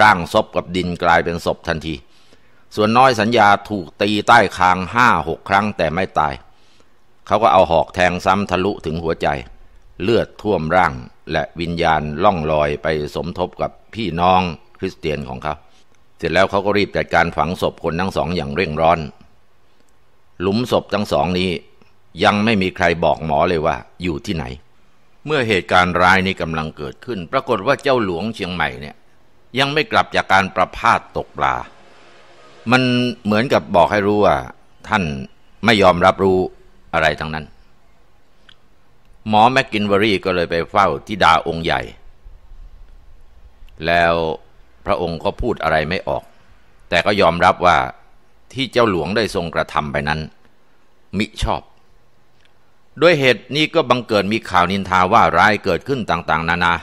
ร่างซบกับดินกลายเป็นศพทันที ส่วนน้อยสัญญาถูกตีใต้คางห้าหกครั้งแต่ไม่ตาย เขาก็เอาหอกแทงซ้ำทะลุถึงหัวใจ เลือดท่วมร่างและวิญญาณล่องลอยไปสมทบกับพี่น้องคริสเตียนของเขา เสร็จแล้วเขาก็รีบจัดการฝังศพคนทั้งสองอย่างเร่งร้อน หลุมศพทั้งสองนี้ยังไม่มีใครบอกหมอเลยว่า อยู่ที่ไหน เมื่อเหตุการณ์ร้ายนี้กำลังเกิดขึ้น ปรากฏว่าเจ้าหลวงเชียงใหม่เนี่ย ยังไม่กลับจากการประพาสตกปลา มันเหมือนกับบอกให้รู้ว่า ท่านไม่ยอมรับรู้อะไรทั้งนั้น หมอแมกกินเวอรี่ก็เลยไปเฝ้าที่ดาองค์ใหญ่ แล้วพระองค์ก็พูดอะไรไม่ออก แต่ก็ยอมรับว่าที่เจ้าหลวงได้ทรงกระทำไปนั้น มิชอบด้วยเหตุนี้ก็บังเกิดมีข่าวนินทาว่าร้ายเกิดขึ้นต่างๆนานา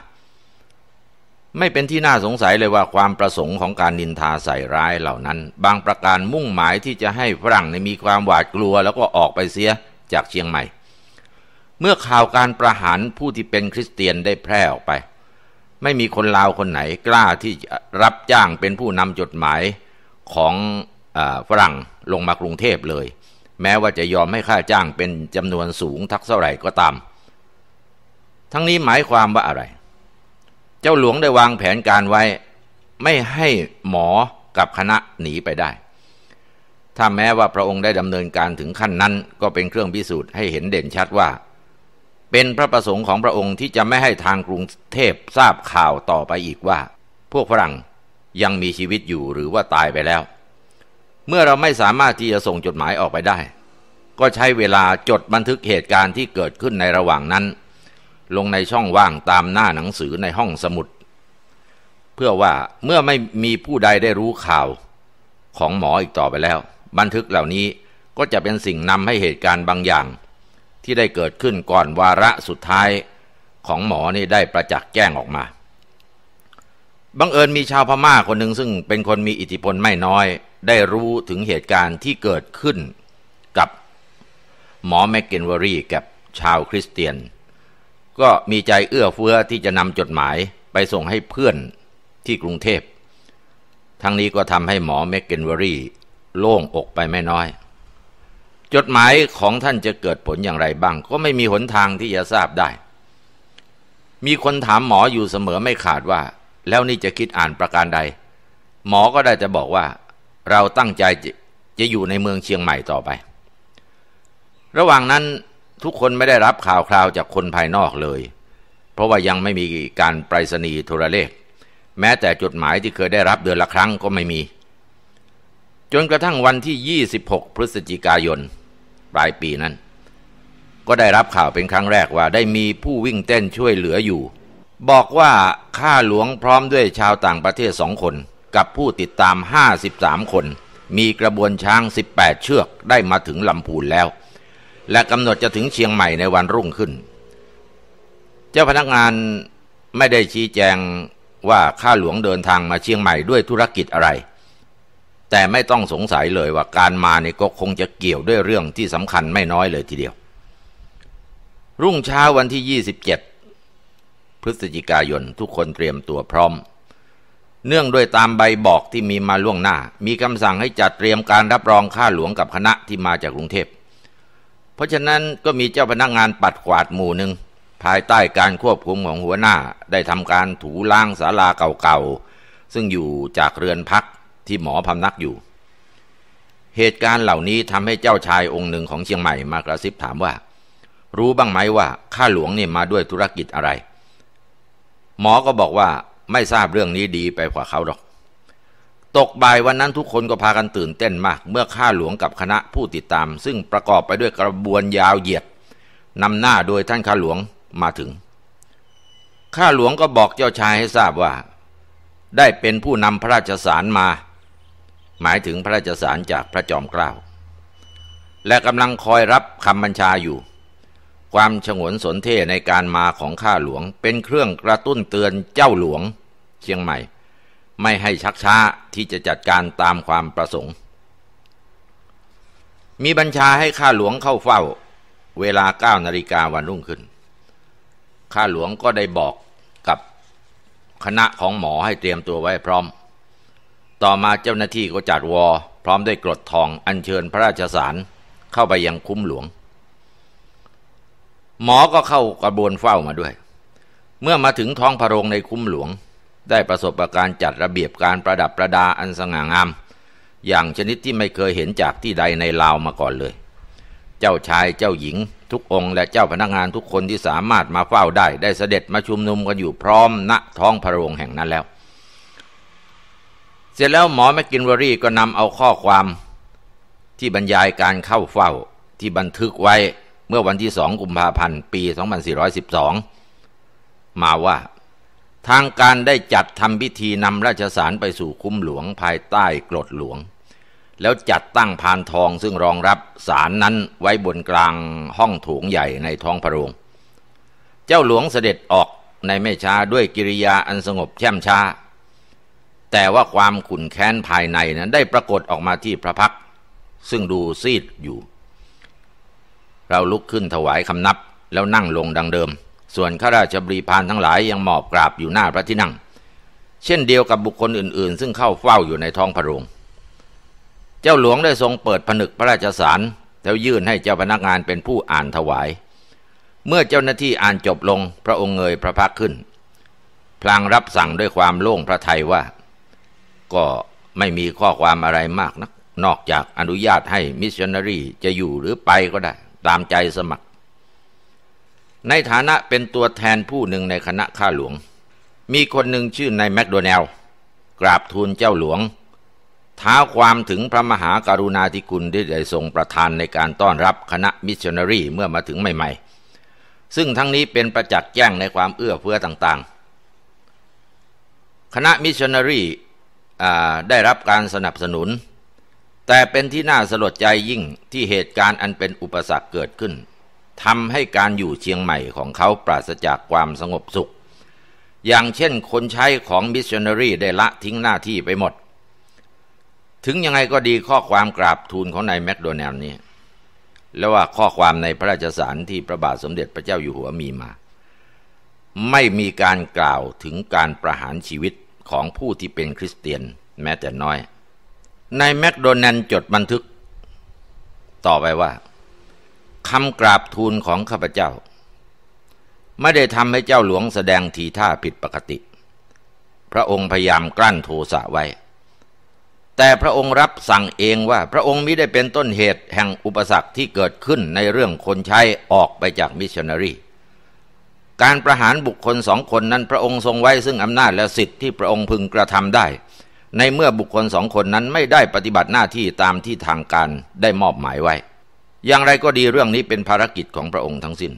ไม่เป็นที่น่าสงสัยเลยว่าความประสงค์ของการนินทาใส่ร้ายเหล่านั้น บางประการมุ่งหมายที่จะให้ฝรั่งมีความหวาดกลัวแล้วก็ออกไปเสียจากเชียงใหม่ เมื่อข่าวการประหารผู้ที่เป็นคริสเตียนได้แพร่ออกไป ไม่มีคนลาวคนไหนกล้าที่รับจ้างเป็นผู้นำจดหมายของฝรั่งลงมากรุงเทพเลยแม้ว่าจะยอมให้ค่าจ้างเป็นจำนวนสูงทักเท่าไหร่ก็ตาม ทั้งนี้หมายความว่าอะไร เจ้าหลวงได้วางแผนการไว้ไม่ให้หมอกับคณะหนีไปได้ ถ้าแม้ว่าพระองค์ได้ดำเนินการถึงขั้นนั้นก็เป็นเครื่องพิสูจน์ให้เห็นเด่นชัดว่า เป็นพระประสงค์ของพระองค์ที่จะไม่ให้ทางกรุงเทพทราบข่าวต่อไปอีกว่า พวกฝรั่งยังมีชีวิตอยู่หรือว่าตายไปแล้วเมื่อเราไม่สามารถที่จะส่งจดหมายออกไปได้ ก็ใช้เวลาจดบันทึกเหตุการณ์ที่เกิดขึ้นในระหว่างนั้น ลงในช่องว่างตามหน้าหนังสือในห้องสมุด เพื่อว่าเมื่อไม่มีผู้ใดได้รู้ข่าว ของหมออีกต่อไปแล้ว บันทึกเหล่านี้ก็จะเป็นสิ่งนำให้เหตุการณ์บางอย่างที่ได้เกิดขึ้นก่อนวาระสุดท้ายของหมอนี่ได้ประจักษ์แจ้งออกมาบังเอิญมีชาวพม่าคนหนึ่งซึ่ง เป็นคนมีอิทธิพลไม่น้อยได้รู้ถึงเหตุการณ์ที่เกิดขึ้นกับ หมอแมกเกนวอรี่ กับชาวคริสเตียน ก็มีใจเอื้อเฟื้อที่จะนำจดหมายไปส่งให้เพื่อนที่กรุงเทพทั้งนี้ก็ทำให้หมอแมกเกนวอรี่ โล่งอกไปไม่น้อย จดหมายของท่านจะเกิดผลอย่างไรบ้าง ก็ไม่มีหนทางที่จะทราบได้ มีคนถามหมออยู่เสมอไม่ขาดว่า แล้วนี่จะคิดอ่านประการใด หมอก็ได้จะบอกว่าเราตั้งใจจะอยู่ในเมืองเชียงใหม่ต่อไป ระหว่างนั้นทุกคนไม่ได้รับข่าวคราวจากคนภายนอกเลย เพราะว่ายังไม่มีการไพรสณีโทรเลข แม้แต่จดหมายที่เคยได้รับเดือนละครั้งก็ไม่มี จนกระทั่งวันที่ 26 พฤศจิกายนปลายปีนั้น ก็ได้รับข่าวเป็นครั้งแรกว่าได้มีผู้วิ่งเต้นช่วยเหลืออยู่ บอกว่าข้าหลวงพร้อมด้วยชาวต่างประเทศสองคนกับผู้ติดตาม 53 คน มีกระบวนช้าง 18 เชือก ได้มาถึงลำพูนแล้ว และกำหนดจะถึงเชียงใหม่ในวันรุ่งขึ้น เจ้าพนักงานไม่ได้ชี้แจงว่าข้าหลวงเดินทางมาเชียงใหม่ด้วยธุรกิจอะไร แต่ไม่ต้องสงสัยเลยว่าการมาในก็คงจะเกี่ยวด้วยเรื่องที่สำคัญไม่น้อยเลยทีเดียว รุ่งเช้าวันที่ 27 พฤศจิกายนทุกคนเตรียมตัวพร้อมเนื่องด้วยตามใบบอกที่มีมาล่วงหน้า มีคำสั่งให้จัดเตรียมการรับรองข้าหลวงกับคณะที่มาจากกรุงเทพ เพราะฉะนั้นก็มีเจ้าพนักงานปัดกวาดหมู่หนึ่งภายใต้การควบคุมของหัวหน้าได้ทำการถูล้างศาลาเก่าๆซึ่งอยู่จากเรือนพักที่หมอพำนักอยู่ เหตุการณ์เหล่านี้ทำให้เจ้าชายองค์หนึ่งของเชียงใหม่มากระซิบถามว่า รู้บ้างไหมว่าข้าหลวงนี่มาด้วยธุรกิจอะไร หมอก็บอกว่าไม่ทราบเรื่องนี้ดีไปกว่าเขาหรอก ตกบ่ายวันนั้นทุกคนก็พากันตื่นเต้นมากเมื่อข้าหลวงกับคณะผู้ติดตาม ซึ่งประกอบไปด้วยกระบวนยาวเหยียดนำหน้าโดยท่านข้าหลวงมาถึงข้าหลวงก็บอกเจ้าชายให้ทราบว่า ได้เป็นผู้นำพระราชสารมา หมายถึงพระราชสารจากพระจอมเกล้าและกำลังคอยรับคำบัญชาอยู่ความฉงนสนเท่ในการมาของข้าหลวงเป็นเครื่องกระตุ้นเตือนเจ้าหลวงเชียงใหม่ ไม่ให้ชักช้าที่จะจัดการตามความประสงค์ มีบัญชาให้ข้าหลวงเข้าเฝ้าเวลาเก้านาฬิกาวันรุ่งขึ้นข้าหลวงก็ได้บอกกับคณะของหมอให้เตรียมตัวไว้พร้อม ต่อมาเจ้าหน้าที่ก็จัดวอ พร้อมด้วยกรดทองอัญเชิญพระราชสารเข้าไปยังคุ้มหลวงหมอก็เข้ากระบวนเฝ้ามาด้วย เมื่อมาถึงท้องพระโรงในคุ้มหลวง ได้ประสบาการจัดระเบียบการประดับประดาอันสง่างามอย่างชนิดที่ไม่เคยเห็นจากที่ใดในลาวมาก่อนเลย เจ้าชายเจ้าหญิง ทุกองค์ และเจ้าพนักงานทุกคนที่สามารถมาเฝ้าได้ได้เสด็จมาชุมนุมกันอยู่พร้อมณท้องพระโรงแห่งนั้นแล้ว เสร็จแล้วหมอแมกกินวอรี่ก็นำเอาข้อความที่บรรยายการเข้าเฝ้าที่บันทึกไว้เมื่อวันที่สองกุมภาพันธ์ปี 2412 มาว่าทางการได้จัดทำพิธีนำราชสารไปสู่คุ้มหลวงภายใต้กรดหลวง แล้วจัดตั้งพานทองซึ่งรองรับสารนั้นไว้บนกลางห้องถงใหญ่ในท้องพระโรง เจ้าหลวงเสด็จออกในไม่ช้าด้วยกิริยาอันสงบแช่มช้า แต่ว่าความขุ่นแค้นภายในนั้นได้ปรากฏออกมาที่พระพักซึ่งดูซีดอยู่เราลุกขึ้นถวายคำนับ แล้วนั่งลงดังเดิม ส่วนข้าราชบริพารทั้งหลายยังหมอบกราบอยู่หน้าพระที่นั่ง เช่นเดียวกับบุคคลอื่น ๆ ซึ่งเข้าเฝ้าอยู่ในท้องพระโรง เจ้าหลวงได้ทรงเปิดผนึกพระราชสาร แล้วยื่นให้เจ้าพนักงานเป็นผู้อ่านถวาย เมื่อเจ้าหน้าที่อ่านจบลงพระองค์เงยพระพักขึ้น พลางรับสั่งด้วยความโล่งพระทัยว่า ก็ไม่มีข้อความอะไรมากนะัก นอกจากอนุญาตให้มิชชันนารีจะอยู่หรือไปก็ได้ตามใจสมัคร ในฐานะเป็นตัวแทนผู้หนึ่งในคณะข้าหลวง มีคนหนึ่งชื่อนายแมคโดนัลกราบทูลเจ้าหลวง ท้าความถึงพระมหาการุณาธิคุณที่ได้ทรงประทานในการต้อนรับคณะมิชชันนารีเมื่อมาถึงใหม่ๆ ซึ่งทั้งนี้เป็นประจักษ์แจ้งในความเอื้อเฟื้อต่างๆ คณะมิชชันนารีได้รับการสนับสนุนแต่เป็นที่น่าสลดใจยิ่งที่เหตุการณ์อันเป็นอุปสรรคเกิดขึ้นทำให้การอยู่เชียงใหม่ของเขาปราศจากความสงบสุข อย่างเช่นคนใช้ของมิชชันนารีได้ละทิ้งหน้าที่ไปหมด ถึงยังไงก็ดีข้อความกราบทูลของนายแมคโดนัลล์นี่แล้วว่าข้อความในพระราชสารที่พระบาทสมเด็จพระเจ้าอยู่หัวมีมา ไม่มีการกล่าวถึงการประหารชีวิตของผู้ที่เป็นคริสเตียน แม้แต่น้อยนายแมคโดนัลจดบันทึก ต่อไปว่า คำกราบทูลของข้าพเจ้า ไม่ได้ทำให้เจ้าหลวงแสดงทีท่าผิดปกติ พระองค์พยายามกลั้นโทสะไว้ แต่พระองค์รับสั่งเองว่าพระองค์มิได้เป็นต้นเหตุแห่งอุปสรรคที่เกิดขึ้นในเรื่องคนใช้ออกไปจากมิชชันนารี การประหารบุคคลสองคนนั้นพระองค์ทรงไว้ซึ่งอำนาจและสิทธิ์ที่พระองค์พึงกระทำได้ในเมื่อบุคคลสองคนนั้นไม่ได้ปฏิบัติหน้าที่ตามที่ทางการได้มอบหมายไว้ อย่างไรก็ดีเรื่องนี้เป็นภารกิจของพระองค์ทั้งสิน้น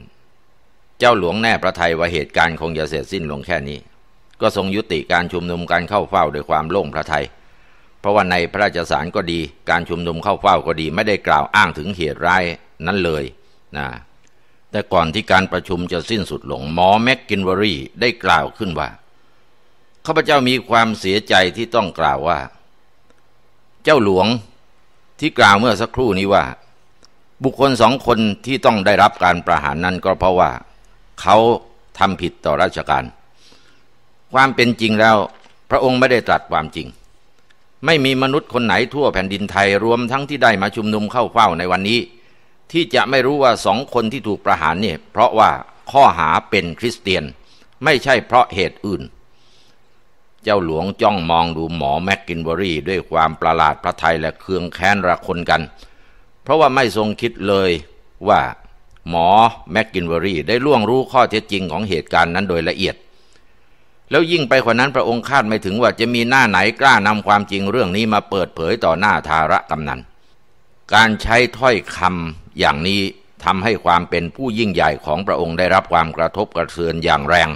เจ้าหลวงแน่พระไทยว่าเหตุการณ์คงจะเสร็จสิ้นลงแค่นี้ ก็ทรงยุติการชุมนุมการเข้าเฝ้าด้วยความโล่งพระไทยยเพราะว่าในพระราชสารก็ดีการชุมนุมเข้าเฝ้าก็ดีไม่ได้กล่าวอ้างถึงเหตุร้ายนั้นเลยนะแต่ก่อนที่การประชุมจะสิ้นสุดลงหมอแม็กกินวอรี่ได้กล่าวขึ้นว่าข้าพเจ้ามีความเสียใจที่ต้องกล่าวว่า เจ้าหลวงที่กล่าวเมื่อสักครู่นี้ว่า บุคคลสองคนที่ต้องได้รับการประหารนั้น ก็เพราะว่าเขาทำผิดต่อราชการ ความเป็นจริงแล้ว พระองค์ไม่ได้ตรัสความจริง ไม่มีมนุษย์คนไหนทั่วแผ่นดินไทยรวมทั้งที่ได้มาชุมนุมเข้าเฝ้าในวันนี้ ที่จะไม่รู้ว่าสองคนที่ถูกประหารเนี่ยเพราะว่าข้อหาเป็นคริสเตียน ไม่ใช่เพราะเหตุอื่นเจ้าหลวงจ้องมองดูหมอแม็กกินเบอรี่ด้วยความประหลาดพระทัยและเคืองแค้นระคนกัน เพราะว่าไม่ทรงคิดเลยว่าหมอแม็กกินเบอรี่ได้ล่วงรู้ข้อเท็จจริงของเหตุการณ์นั้นโดยละเอียด แล้วยิ่งไปกว่านั้นพระองค์คาดไม่ถึงว่าจะมีหน้าไหนกล้านำความจริงเรื่องนี้มาเปิดเผยต่อหน้าทาระกำนัน การใช้ถ้อยคำ อย่างนี้ทำให้ความเป็นผู้ยิ่งใหญ่ของพระองค์ได้รับความกระทบกระเทือนอย่างแรง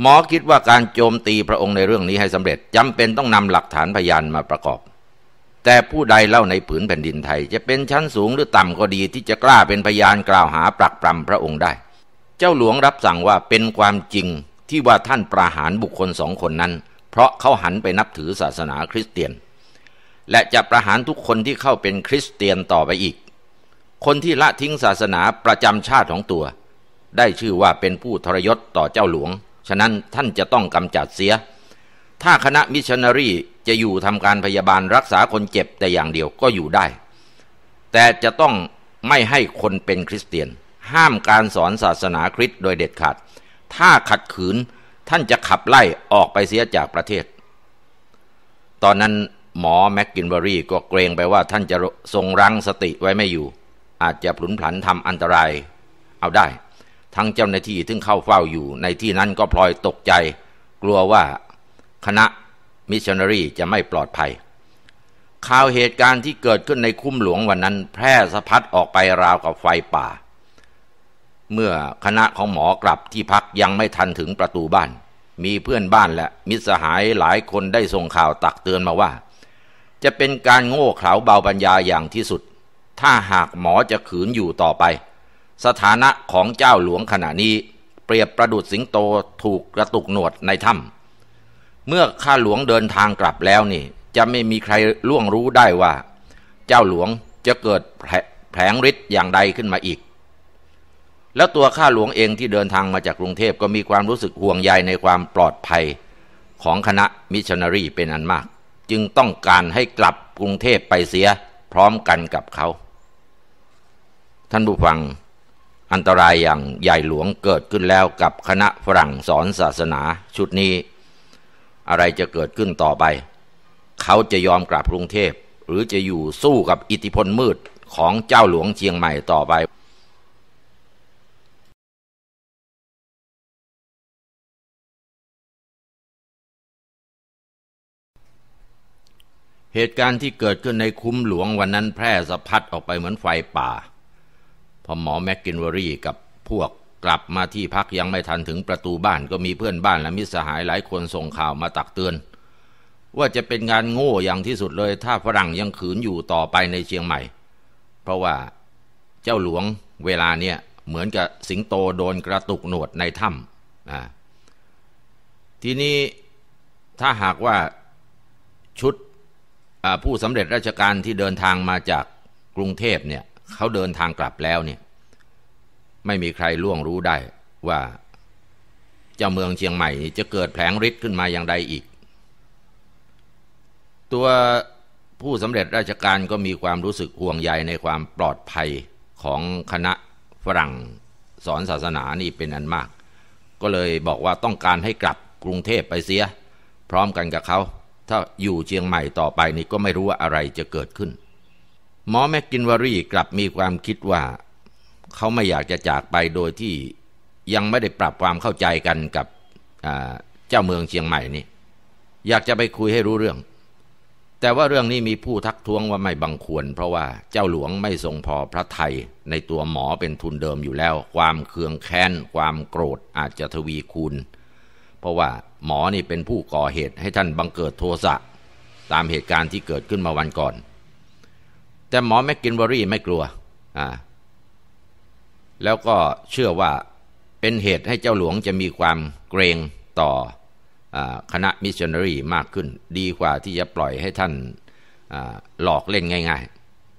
หมอคิดว่าการโจมตีพระองค์ในเรื่องนี้ให้สำเร็จจำเป็นต้องนำหลักฐานพยานมาประกอบ แต่ผู้ใดเล่าในผืนแผ่นดินไทย จะเป็นชั้นสูงหรือต่ำก็ดีที่จะกล้าเป็นพยานกล่าวหาปรักปรำพระองค์ได้ เจ้าหลวงรับสั่งว่าเป็นความจริงที่ว่าท่านประหารบุคคลสองคนนั้น เพราะเขาหันไปนับถือศาสนาคริสเตียน และจะประหารทุกคนที่เข้าเป็นคริสเตียนต่อไปอีก คนที่ละทิ้งศาสนาประจำชาติของตัว ได้ชื่อว่าเป็นผู้ทรยศต่อเจ้าหลวงฉะนั้นท่านจะต้องกำจัดเสีย ถ้าคณะมิชชันนารีจะอยู่ทำการพยาบาลรักษาคนเจ็บแต่อย่างเดียวก็อยู่ได้ แต่จะต้องไม่ให้คนเป็นคริสเตียน ห้ามการสอนศาสนาคริสต์โดยเด็ดขาด ถ้าขัดขืนท่านจะขับไล่ออกไปเสียจากประเทศ ตอนนั้นหมอแม็กกินเบอรี่ก็เกรงไปว่าท่านจะทรงรังสติไว้ไม่อยู่ อาจจะผลุนผันทำอันตราย เอาได้ทั้งเจ้าหน้าที่ทึ่งเข้าเฝ้าอยู่ในที่นั้นก็พลอยตกใจ กลัวว่าคณะมิชชันนารีจะไม่ปลอดภัย ข่าวเหตุการณ์ที่เกิดขึ้นในคุ้มหลวงวันนั้น แพร่สะพัดออกไปราวกับไฟป่า เมื่อคณะของหมอกลับที่พักยังไม่ทันถึงประตูบ้าน มีเพื่อนบ้านและมิตรสหายหลายคนได้ส่งข่าวตักเตือนมาว่า จะเป็นการโง่เขลาเบาปัญญาอย่างที่สุด ถ้าหากหมอจะขืนอยู่ต่อไปสถานะของเจ้าหลวงขณะนี้เปรียบประดุดสิงโตถูกกระตุกหนวดในถ้ำเมื่อข้าหลวงเดินทางกลับแล้วนี่ จะไม่มีใครล่วงรู้ได้ว่า เจ้าหลวงจะเกิดแผลงฤทธิ์อย่างใดขึ้นมาอีก แล้วตัวข้าหลวงเองที่เดินทางมาจากกรุงเทพก็มีความรู้สึกห่วงใยในความปลอดภัยของคณะมิชชันนารีเป็นอันมาก จึงต้องการให้กลับกรุงเทพไปเสียพร้อมกันกับเขาท่านผู้ฟังอันตรายอย่างใหญ่หลวงเกิดขึ้นแล้วกับคณะฝรั่งสอนศาสนาชุดนี้ อะไรจะเกิดขึ้นต่อไป เขาจะยอมกลับกรุงเทพหรือจะอยู่สู้กับอิทธิพลมืดของเจ้าหลวงเชียงใหม่ต่อไป เหตุการณ์ที่เกิดขึ้นในคุ้มหลวงวันนั้นแพร่สะพัดออกไปเหมือนไฟป่าพอหมอแม็กกินวอรี่กับพวกกลับมาที่พักยังไม่ทันถึงประตูบ้าน ก็มีเพื่อนบ้านและมิตรสหายหลายคนส่งข่าวมาตักเตือน ว่าจะเป็นงานโง่อย่างที่สุดเลย ถ้าฝรั่งยังขืนอยู่ต่อไปในเชียงใหม่ เพราะว่าเจ้าหลวงเวลาเนี่ยเหมือนกับสิงโตโดนกระตุกหนวดในถ้ำทีนี้ถ้าหากว่าชุดผู้สำเร็จราชการที่เดินทางมาจากกรุงเทพเนี่ยเขาเดินทางกลับแล้วเนี่ย ไม่มีใครล่วงรู้ได้ว่า เจ้าเมืองเชียงใหม่จะเกิดแผลงฤทธิ์ขึ้นมาอย่างใดอีก ตัวผู้สำเร็จราชการก็มีความรู้สึกห่วงใยในความปลอดภัยของคณะฝรั่งสอนศาสนานี่เป็นอันมาก ก็เลยบอกว่าต้องการให้กลับกรุงเทพไปเสีย พร้อมกันกับเขา ถ้าอยู่เชียงใหม่ต่อไปนี่ก็ไม่รู้ว่าอะไรจะเกิดขึ้นหมอแม็กกินวารีกลับมีความคิดว่าเขาไม่อยากจะจากไปโดยที่ยังไม่ได้ปรับความเข้าใจกันกับเจ้าเมืองเชียงใหม่นี่ อยากจะไปคุยให้รู้เรื่อง แต่ว่าเรื่องนี้มีผู้ทักท้วงว่าไม่บังควร เพราะว่าเจ้าหลวงไม่ทรงพอพระไทยในตัวหมอเป็นทุนเดิมอยู่แล้ว ความเคืองแค้นความโกรธอาจจะทวีคูณ เพราะว่าหมอนี่เป็นผู้ก่อเหตุให้ท่านบังเกิดโทสะตามเหตุการณ์ที่เกิดขึ้นมาวันก่อนแต่หมอแม็กกินบอรี่ไม่กลัวอ่าแล้วก็เชื่อว่าเป็นเหตุให้เจ้าหลวงจะมีความเกรงต่ออคณะมิชชันนารีมากขึ้นดีกว่าที่จะปล่อยให้ท่านหลอกเล่นง่าย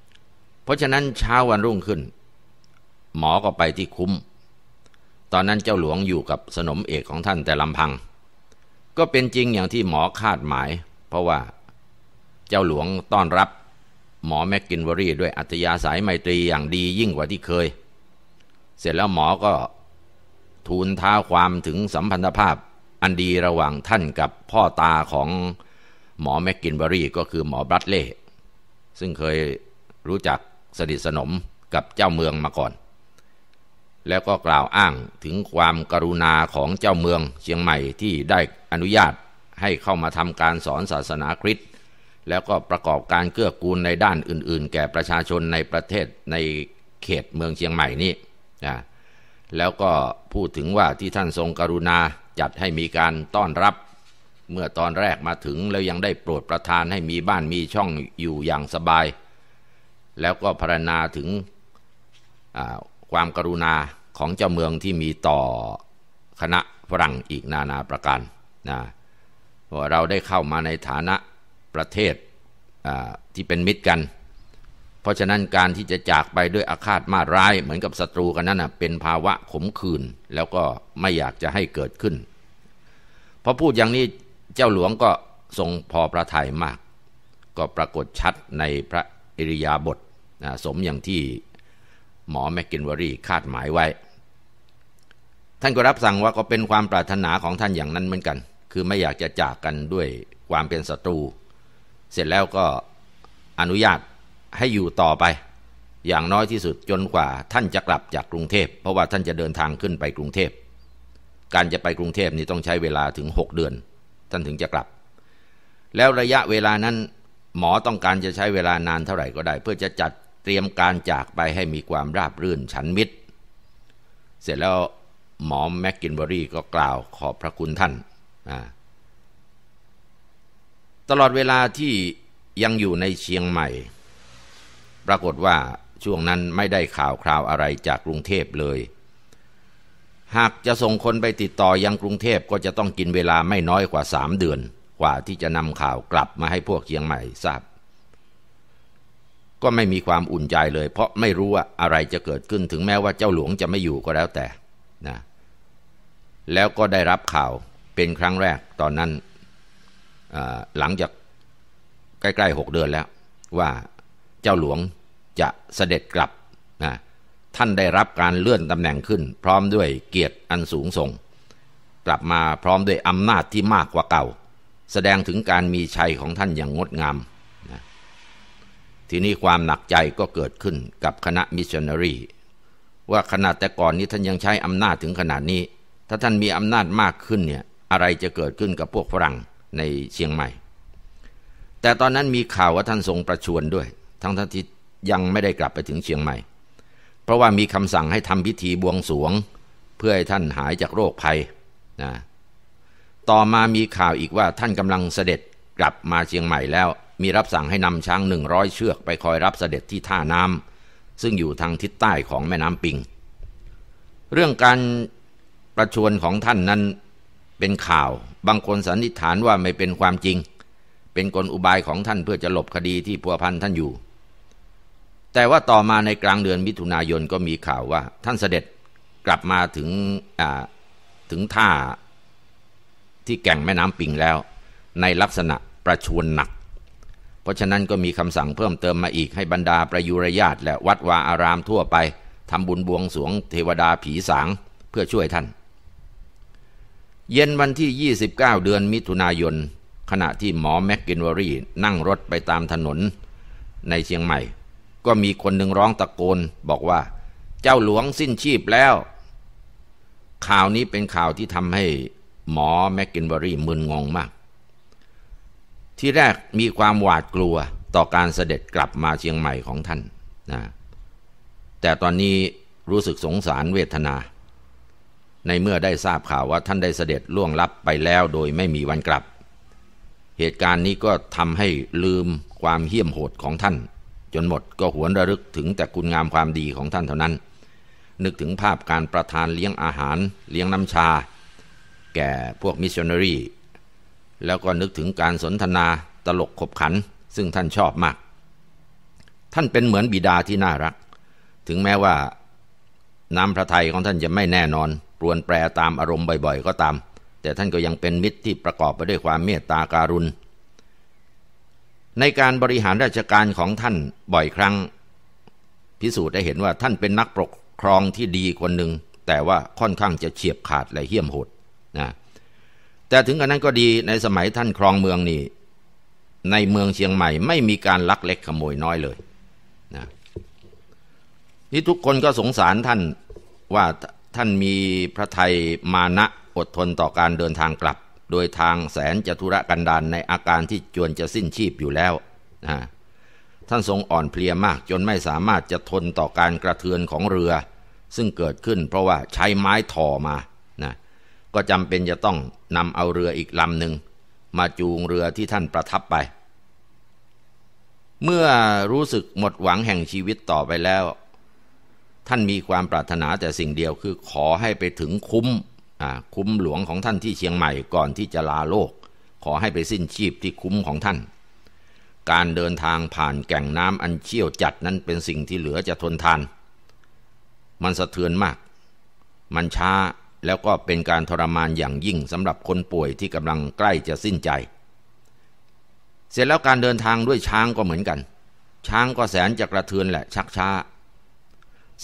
ๆ เพราะฉะนั้นเช้าวันรุ่งขึ้น หมอก็ไปที่คุ้ม ตอนนั้นเจ้าหลวงอยู่กับสนมเอกของท่านแต่ลำพัง ก็เป็นจริงอย่างที่หมอคาดหมาย เพราะว่าเจ้าหลวงต้อนรับหมอแม็กกินวอรี่ด้วยอัตยาสายไมตรีอย่างดียิ่งกว่าที่เคย เสร็จแล้วหมอก็ทูลท้าความถึงสัมพันธภาพอันดีระหว่างท่านกับพ่อตาของหมอแม็กกินเวอรี่ก็คือหมอบรัตเล่ซึ่งเคยรู้จักสนิทสนมกับเจ้าเมืองมาก่อน แล้วก็กล่าวอ้างถึงความกรุณาของเจ้าเมืองเชียงใหม่ที่ได้อนุญาตให้เข้ามาทำการสอนศาสนาคริสต์แล้วก็ประกอบการเกื้อกูลในด้านอื่นๆ แก่ประชาชนในประเทศในเขตเมืองเชียงใหม่นี่นะ แล้วก็พูดถึงว่าที่ท่านทรงกรุณา จัดให้มีการต้อนรับเมื่อตอนแรกมาถึงแล้วยังได้โปรดประทานให้มีบ้านมีช่องอยู่อย่างสบาย แล้วก็พรรณนาถึงความกรุณาของเจ้าเมืองที่มีต่อคณะฝรั่งอีกนานาประการนะว่าเราได้เข้ามาในฐานะประเทศที่เป็นมิตรกัน เพราะฉะนั้นการที่จะจากไปด้วยอาฆาตมาร้ายเหมือนกับศัตรูกันนั้นนะเป็นภาวะขมขื่นแล้วก็ไม่อยากจะให้เกิดขึ้น พอพูดอย่างนี้เจ้าหลวงก็ทรงพอพระทัยมาก ก็ปรากฏชัดในพระอิริยาบถนะสมอย่างที่หมอแมกกินวอรี่ คาดหมายไว้ ท่านก็รับสั่งว่าก็เป็นความปรารถนาของท่านอย่างนั้นเหมือนกัน คือไม่อยากจะจากกันด้วยความเป็นศัตรูเสร็จแล้วก็อนุญาตให้อยู่ต่อไป อย่างน้อยที่สุดจนกว่า ท่านจะกลับจากกรุงเทพเพราะว่าท่านจะเดินทางขึ้นไปกรุงเทพการจะไปกรุงเทพนี่ต้องใช้เวลาถึง6เดือน ท่านถึงจะกลับ แล้วระยะเวลานั้น หมอต้องการจะใช้เวลานานเท่าไหร่ก็ได้ เพื่อจะจัดเตรียมการจากไปให้มีความราบรื่นฉันมิตร เสร็จแล้วหมอแม็กกินเบอรี่ก็กล่าวขอบพระคุณท่านอ่าตลอดเวลาที่ยังอยู่ในเชียงใหม่ ปรากฏว่าช่วงนั้นไม่ได้ข่าวคราวอะไรจากกรุงเทพเลย หากจะส่งคนไปติดต่อยังกรุงเทพก็จะต้องกินเวลาไม่น้อยกว่าสามเดือน กว่าที่จะนำข่าวกลับมาให้พวกเชียงใหม่ทราบก็ไม่มีความอุ่นใจเลย เพราะไม่รู้ว่าอะไรจะเกิดขึ้นถึงแม้ว่าเจ้าหลวงจะไม่อยู่ก็แล้วแต่นะแล้วก็ได้รับข่าวเป็นครั้งแรกตอนนั้นหลังจากใกล้ๆหกเดือนแล้ว ว่าเจ้าหลวงจะเสด็จกลับนะท่านได้รับการเลื่อนตำแหน่งขึ้น พร้อมด้วยเกียรติอันสูงส่ง กลับมาพร้อมด้วยอำนาจที่มากกว่าเก่า แสดงถึงการมีชัยของท่านอย่างงดงามนะทีนี้ความหนักใจก็เกิดขึ้นกับคณะมิชชันนารี ว่าขนาดแต่ก่อนนี้ท่านยังใช้อำนาจถึงขนาดนี้ ถ้าท่านมีอำนาจมากขึ้นเนี่ยอะไรจะเกิดขึ้นกับพวกฝรั่งในเชียงใหม่ แต่ตอนนั้นมีข่าวว่าท่านทรงประชวรด้วย ทั้งท่านที่ยังไม่ได้กลับไปถึงเชียงใหม่ เพราะว่ามีคำสั่งให้ทำพิธีบวงสวงเพื่อให้ท่านหายจากโรคภัยนะต่อมามีข่าวอีกว่าท่านกำลังเสด็จกลับมาเชียงใหม่ แล้วมีรับสั่งให้นำช้างหนึ่งร้อยเชือกไปคอยรับเสด็จที่ท่าน้ำซึ่งอยู่ทางทิศใต้ของแม่น้ำปิง เรื่องการประชวรของท่านนั้นเป็นข่าวบางคนสันนิษฐานว่าไม่เป็นความจริง เป็นกลอุบายของท่านเพื่อจะหลบคดีที่พัวพันท่านอยู่ แต่ว่าต่อมาในกลางเดือนมิถุนายนก็มีข่าวว่า ท่านเสด็จกลับมาถึงถึงท่าที่แก่งแม่น้ำปิงแล้ว ในลักษณะประชวนหนัก เพราะฉะนั้นก็มีคำสั่งเพิ่มเติมมาอีกให้บรรดาประยุรญาติและวัดวาอารามทั่วไปทำบุญบวงสวงเทวดาผีสางเพื่อช่วยท่านเย็นวันที่ 29 เดือนมิถุนายน ขณะที่หมอแม็กกินวอรี่นั่งรถไปตามถนนในเชียงใหม่ ก็มีคนหนึ่งร้องตะโกนบอกว่า เจ้าหลวงสิ้นชีพแล้ว ข่าวนี้เป็นข่าวที่ทำให้หมอแม็กกินวอรี่มึนงงมาก ที่แรกมีความหวาดกลัวต่อการเสด็จกลับมาเชียงใหม่ของท่านนะแต่ตอนนี้รู้สึกสงสารเวทนาในเมื่อได้ทราบข่าวว่าท่านได้เสด็จล่วงลับไปแล้วโดยไม่มีวันกลับ เหตุการณ์นี้ก็ทำให้ลืมความเหี้ยมโหดของท่าน จนหมดก็หวนระลึกถึงแต่คุณงามความดีของท่านเท่านั้น นึกถึงภาพการประทานเลี้ยงอาหาร เลี้ยงน้ำชา แก่พวกมิชชันนารี แล้วก็นึกถึงการสนทนาตลกขบขัน ซึ่งท่านชอบมาก ท่านเป็นเหมือนบิดาที่น่ารัก ถึงแม้ว่าน้ำพระทัยของท่านจะไม่แน่นอนรวนแปรตามอารมณ์บ่อยๆก็ตาม แต่ท่านก็ยังเป็นมิตรที่ประกอบไปด้วยความเมตตาการุณ ในการบริหารราชการของท่านบ่อยครั้งพิสูจน์ได้เห็นว่าท่านเป็นนักปกครองที่ดีคนหนึ่ง แต่ว่าค่อนข้างจะเฉียบขาดและเหี้ยมโหดนะแต่ถึงกระนั้นก็ดีในสมัยท่านครองเมืองนี่ในเมืองเชียงใหม่ไม่มีการลักเล็กขโมยน้อยเลยนะที่ทุกคนก็สงสารท่านว่าท่านมีพระไทยมานะอดทนต่อการเดินทางกลับ โดยทางแสนจตุรกันดารในอาการที่จวนจะสิ้นชีพอยู่แล้วนะท่านทรงอ่อนเพลียมากจนไม่สามารถจะทนต่อการกระเทือนของเรือ ซึ่งเกิดขึ้นเพราะว่าใช้ไม้ถ่อมานะก็จำเป็นจะต้องนำเอาเรืออีกลำหนึ่งมาจูงเรือที่ท่านประทับไป เมื่อรู้สึกหมดหวังแห่งชีวิตต่อไปแล้วท่านมีความปรารถนาแต่สิ่งเดียวคือขอให้ไปถึงคุ้มคุ้มหลวงของท่านที่เชียงใหม่ก่อนที่จะลาโลก ขอให้ไปสิ้นชีพที่คุ้มของท่าน การเดินทางผ่านแก่งน้ำอันเชี่ยวจัดนั้นเป็นสิ่งที่เหลือจะทนทาน มันสะเทือนมาก มันช้าแล้วก็เป็นการทรมานอย่างยิ่งสำหรับคนป่วยที่กำลังใกล้จะสิ้นใจ เสร็จแล้วการเดินทางด้วยช้างก็เหมือนกัน ช้างก็แสนจะกระเทือนแหละชักช้า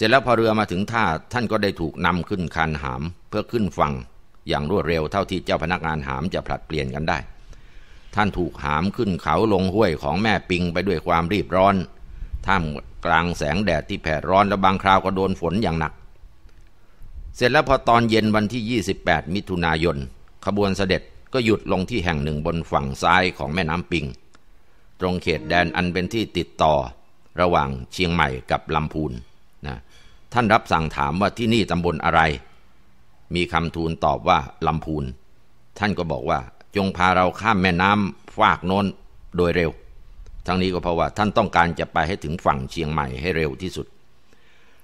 เสร็จแล้วพอเรือมาถึงท่าท่านก็ได้ถูกนำขึ้นคานหามเพื่อขึ้นฝั่ง อย่างรวดเร็วเท่าที่เจ้าพนักงานหามจะผลัดเปลี่ยนกันได้ ท่านถูกหามขึ้นเขาลงห้วยของแม่ปิงไปด้วยความรีบร้อนท่ามกลางแสงแดดที่แผดร้อนและบางคราวก็โดนฝนอย่างหนัก เสร็จแล้วพอตอนเย็นวันที่ 28 มิถุนายน ขบวนเสด็จก็หยุดลงที่แห่งหนึ่งบนฝั่งซ้ายของแม่น้ำปิง ตรงเขตแดนอันเป็นที่ติดต่อ ระหว่างเชียงใหม่กับลำพูนท่านรับสั่งถามว่าที่นี่ตำบลอะไร มีคำทูลตอบว่าลำพูน ท่านก็บอกว่าจงพาเราข้ามแม่น้ำฝากโน้นโดยเร็ว ทั้งนี้ก็เพราะว่าท่านต้องการจะไปให้ถึงฝั่งเชียงใหม่ให้เร็วที่สุด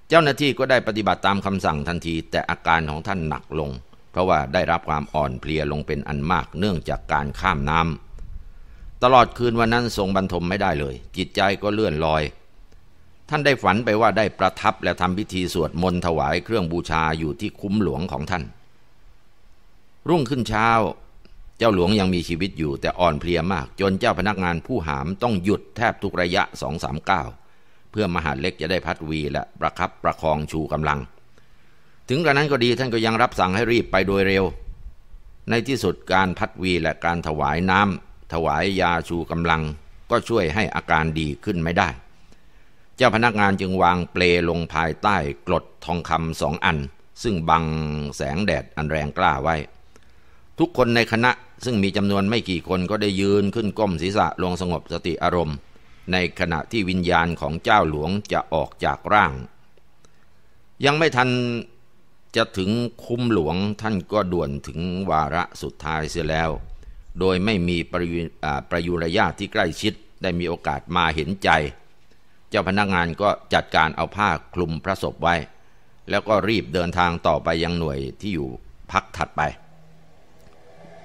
เจ้าหน้าที่ก็ได้ปฏิบัติตามคำสั่งทันที แต่อาการของท่านหนักลง เพราะว่าได้รับความอ่อนเพลียลงเป็นอันมากเนื่องจากการข้ามน้ำตลอดคืนวันนั้น ทรงบรรทมไม่ได้เลย จิตใจก็เลื่อนลอยท่านได้ฝันไปว่าได้ประทับและทำพิธีสวดมนต์ถวายเครื่องบูชาอยู่ที่คุ้มหลวงของท่าน รุ่งขึ้นเช้า เจ้าหลวงยังมีชีวิตอยู่แต่อ่อนเพลียมากจนเจ้าพนักงานผู้หามต้องหยุดแทบทุกระยะสองสามก้าวเพื่อมหาเล็กจะได้พัดวีและประครับประคองชูกำลัง ถึงกระนั้นก็ดีท่านก็ยังรับสั่งให้รีบไปโดยเร็ว ในที่สุดการพัดวีและการถวายน้ำถวายยาชูกำลัง ก็ช่วยให้อาการดีขึ้นไม่ได้เจ้าพนักงานจึงวางเปลลงภายใต้กรดทองคำสองอัน ซึ่งบังแสงแดดอันแรงกล้าไว้ ทุกคนในคณะซึ่งมีจำนวนไม่กี่คนก็ได้ยืนขึ้นก้มศีรษะลงสงบสติอารมณ์ ในขณะที่วิญญาณของเจ้าหลวงจะออกจากร่าง ยังไม่ทันจะถึงคุ้มหลวงท่านก็ด่วนถึงวาระสุดท้ายเสียแล้ว โดยไม่มีประยุรยาที่ใกล้ชิดได้มีโอกาสมาเห็นใจจ้าพนักงานก็จัดการเอาผ้าคลุมพระศพไว้ แล้วก็รีบเดินทางต่อไป ยัง หน่วยที่อยู่พักถัดไป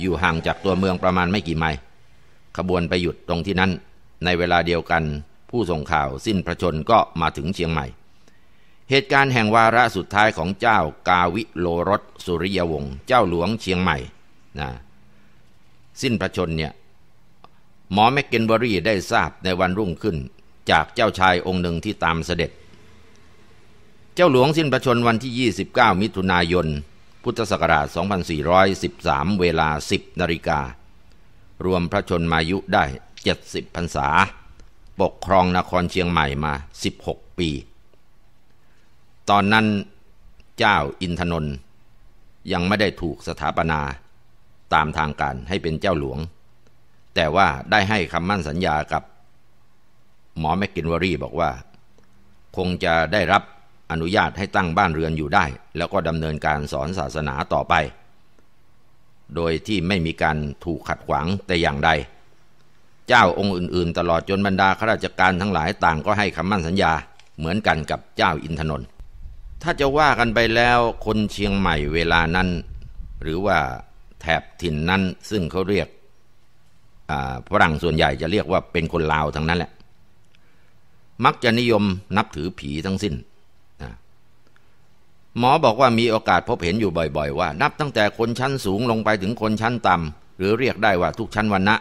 อยู่ห่างจากตัวเมืองประมาณไม่กี่ไมล์ขบวนไปหยุดตรงที่นั้น ในเวลาเดียวกันผู้ส่งข่าวสิ้นพระชนก็มาถึงเชียงใหม่ เหตุการณ์แห่งวาระสุดท้ายของเจ้ากาวิโลรสสุริยวงศ์เจ้าหลวงเชียงใหม่นะสิ้นพระชนเนี่ยหมอแมกเกนเบอรี่ได้ทราบในวันรุ่งขึ้นจากเจ้าชายองค์หนึ่งที่ตามเสด็จ เจ้าหลวงสิ้นประชนวันที่ 29 มิถุนายน พุทธศักราช 2413 เวลา 10นาฬิกา รวมพระชนมายุได้ 70พรรษา ปกครองนครเชียงใหม่มา 16 ปี ตอนนั้นเจ้าอินทนนท์ยังไม่ได้ถูกสถาปนา ตามทางการให้เป็นเจ้าหลวง แต่ว่าได้ให้คำมั่นสัญญากับหมอแมกกินวารีบอกว่า คงจะได้รับอนุญาตให้ตั้งบ้านเรือนอยู่ได้ แล้วก็ดำเนินการสอนศาสนาต่อไป โดยที่ไม่มีการถูกขัดขวางแต่อย่างใด เจ้าองค์อื่นๆ ตลอดจนบรรดาข้าราชการทั้งหลายต่างก็ให้คำมั่นสัญญาเหมือนกันกับเจ้าอินทนนท์ถ้าจะว่ากันไปแล้วคนเชียงใหม่เวลานั้น หรือว่าแถบถิ่นนั้น ซึ่งเขาเรียกฝรั่งส่วนใหญ่จะเรียกว่าเป็นคนลาวทั้งนั้นแหละมักจะนิยมนับถือผีทั้งสิ้นนะหมอบอกว่ามีโอกาสพบเห็นอยู่บ่อยๆ ว่า นับตั้งแต่คนชั้นสูงลงไปถึงคนชั้นต่ำหรือเรียกได้ว่าทุกชั้นวันนะ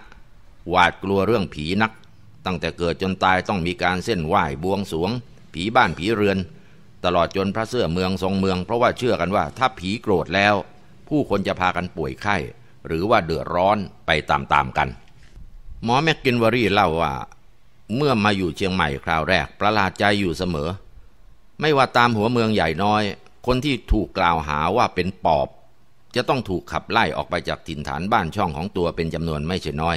หวาดกลัวเรื่องผีนัก ตั้งแต่เกิดจนตายต้องมีการเส้นไหว้บวงสวงผีบ้านผีเรือน ตลอดจนพระเสื้อเมืองทรงเมือง เพราะว่าเชื่อกันว่าถ้าผีโกรธแล้ว ผู้คนจะพากันป่วยไข้หรือว่าเดือดร้อนไปตามๆกัน หมอแม็กกินวารีเล่าว่าเมื่อมาอยู่เชียงใหม่คราวแรกประหลาดใจอยู่เสมอ ไม่ว่าตามหัวเมืองใหญ่น้อย คนที่ถูกกล่าวหาว่าเป็นปอบ จะต้องถูกขับไล่ออกไปจากถิ่นฐานบ้านช่องของตัวเป็นจำนวนไม่ใช่น้อย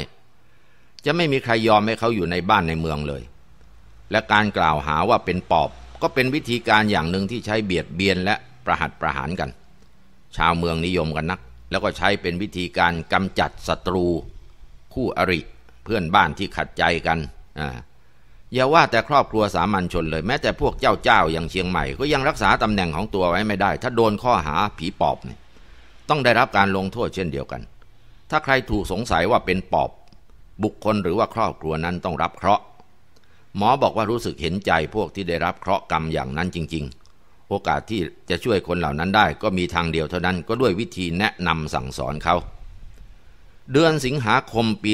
จะไม่มีใครยอมให้เขาอยู่ในบ้านในเมืองเลย และการกล่าวหาว่าเป็นปอบ ก็เป็นวิธีการอย่างหนึ่งที่ใช้เบียดเบียนและประหัตประหารกัน ชาวเมืองนิยมกันนัก แล้วก็ใช้เป็นวิธีการกำจัดศัตรู คู่อริเพื่อนบ้านที่ขัดใจกันอย่าว่าแต่ครอบครัวสามัญชนเลย แม้แต่พวกเจ้าเจ้า อย่างเชียงใหม่ก็ยังรักษาตำแหน่งของตัวไว้ไม่ได้ ถ้าโดนข้อหาผีปอบเนี่ยต้องได้รับการลงโทษเช่นเดียวกัน ถ้าใครถูกสงสัยว่าเป็นปอบ บุคคลหรือว่าครอบครัวนั้นต้องรับเคราะห์หมอบอกว่ารู้สึกเห็นใจพวกที่ได้รับเคราะห์กรรมอย่างนั้นจริง ๆ โอกาสที่จะช่วยคนเหล่านั้นได้ ก็มีทางเดียวเท่านั้นก็ด้วยวิธีแนะนำสั่งสอนเขาเดือนสิงหาคมปี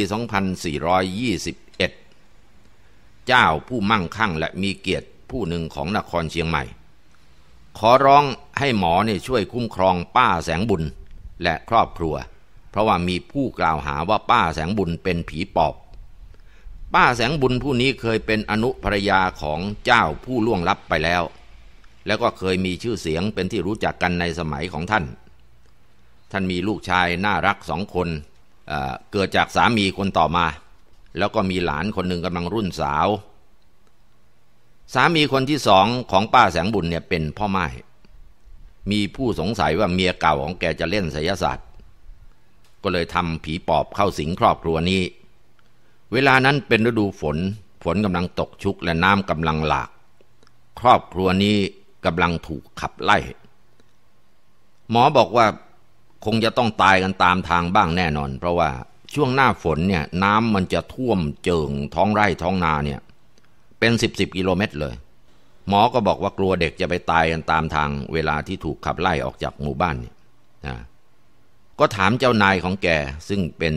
2421เจ้าผู้มั่งคั่งและมีเกียรติผู้หนึ่งของนครเชียงใหม่ ขอร้องให้หมอเนี่ยช่วยคุ้มครองป้าแสงบุญและครอบครัว เพราะว่ามีผู้กล่าวหาว่าป้าแสงบุญเป็นผีปอบ ป้าแสงบุญผู้นี้เคยเป็นอนุภรยาของเจ้าผู้ล่วงลับไปแล้ว แล้วก็เคยมีชื่อเสียงเป็นที่รู้จักกันในสมัยของท่าน ท่านมีลูกชายน่ารักสองคนเเกิดจากสามีคนต่อมาแล้วก็มีหลานคนหนึ่งกำลังรุ่นสาว สามีคนที่สองของป้าแสงบุญเนี่ยเป็นพ่อไม้มีผู้สงสัยว่าเมียเก่าของแกจะเล่นไสยศาสตร์ก็เลยทำผีปอบเข้าสิงครอบครัวนี้ เวลานั้นเป็นฤดูฝนฝนกำลังตกชุกและน้ำกำลังหลาก ครอบครัวนี้กำลังถูกขับไล่ หมอบอกว่าคงจะต้องตายกันตามทางบ้างแน่นอนเพราะว่าช่วงหน้าฝนเนี่ยน้ำมันจะท่วมเจิงท้องไร่ท้องนาเนี่ย เป็นสิบสิบกิโลเมตรเลย หมอก็บอกว่ากลัวเด็กจะไปตายกันตามทางเวลาที่ถูกขับไล่ออกจากหมู่บ้านเนี่ยนะก็ถามเจ้านายของแกซึ่งเป็น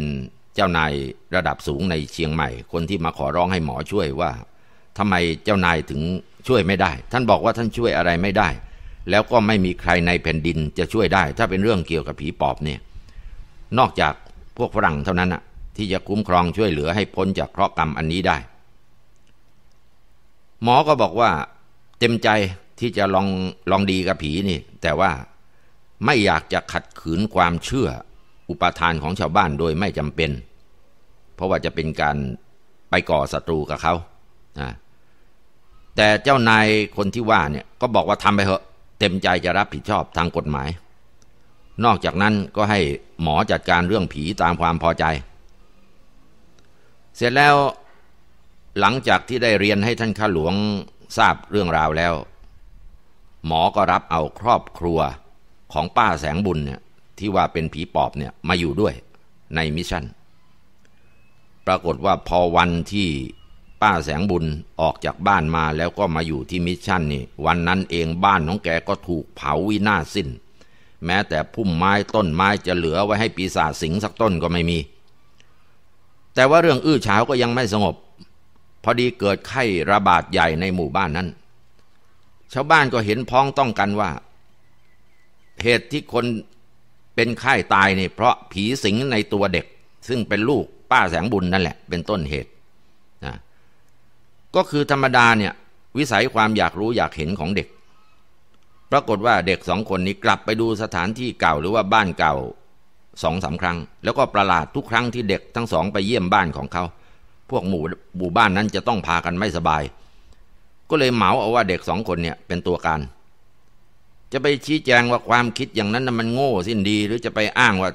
เจ้านายระดับสูงในเชียงใหม่ คนที่มาขอร้องให้หมอช่วยว่าทำไมเจ้านายถึงช่วยไม่ได้ ท่านบอกว่าท่านช่วยอะไรไม่ได้ แล้วก็ไม่มีใครในแผ่นดินจะช่วยได้ ถ้าเป็นเรื่องเกี่ยวกับผีปอบเนี่ยนอกจากพวกฝรั่งเท่านั้นอะที่จะคุ้มครองช่วยเหลือให้พ้นจากเคราะห์กรรมอันนี้ได้ หมอก็บอกว่าเต็มใจที่จะลองลองดีกับผีนี่ แต่ว่าไม่อยากจะขัดขืนความเชื่ออุปทานของชาวบ้านโดยไม่จำเป็น เพราะว่าจะเป็นการไปก่อศัตรูกับเขา แต่เจ้านายคนที่ว่าเนี่ยก็บอกว่าทำไปเถอะเต็มใจจะรับผิดชอบทางกฎหมายนอกจากนั้นก็ให้หมอจัดการเรื่องผีตามความพอใจ เสร็จแล้วหลังจากที่ได้เรียนให้ท่านข้าหลวงทราบเรื่องราวแล้ว หมอก็รับเอาครอบครัวของป้าแสงบุญเนี่ยที่ว่าเป็นผีปอบเนี่ย มาอยู่ด้วยในมิชชั่นปรากฏว่าพอวันที่ป้าแสงบุญออกจากบ้านมาแล้วก็มาอยู่ที่มิชชั่นนี่วันนั้นเองบ้านของแกก็ถูกเผาวินาศสิ้นแม้แต่พุ่มไม้ต้นไม้จะเหลือไว้ให้ปีศาจสิงสักต้นก็ไม่มี แต่ว่าเรื่องอื้อฉาวก็ยังไม่สงบ พอดีเกิดไข้ระบาดใหญ่ในหมู่บ้านนั้น ชาวบ้านก็เห็นพ้องต้องกันว่า เหตุที่คนเป็นไข้ตายเนี่ยเพราะผีสิงในตัวเด็ก ซึ่งเป็นลูกป้าแสงบุญนั่นแหละ เป็นต้นเหตุนะก็คือธรรมดาเนี่ยวิสัยความอยากรู้อยากเห็นของเด็กปรากฏว่าเด็กสองคนนี้กลับไปดูสถานที่เก่าหรือว่าบ้านเก่าสองสาครั้งแล้วก็ประหลาดทุกครั้งที่เด็กทั้งสองไปเยี่ยมบ้านของเขาพวกหมู่หมู่บ้านนั้นจะต้องพากันไม่สบาย ก็เลยเหมาเอาว่าเด็กสองคนเนี่ยเป็นตัวการ จะไปชี้แจงว่าความคิดอย่างนั้นมันโง่สิ้นดี หรือจะไปอ้างว่า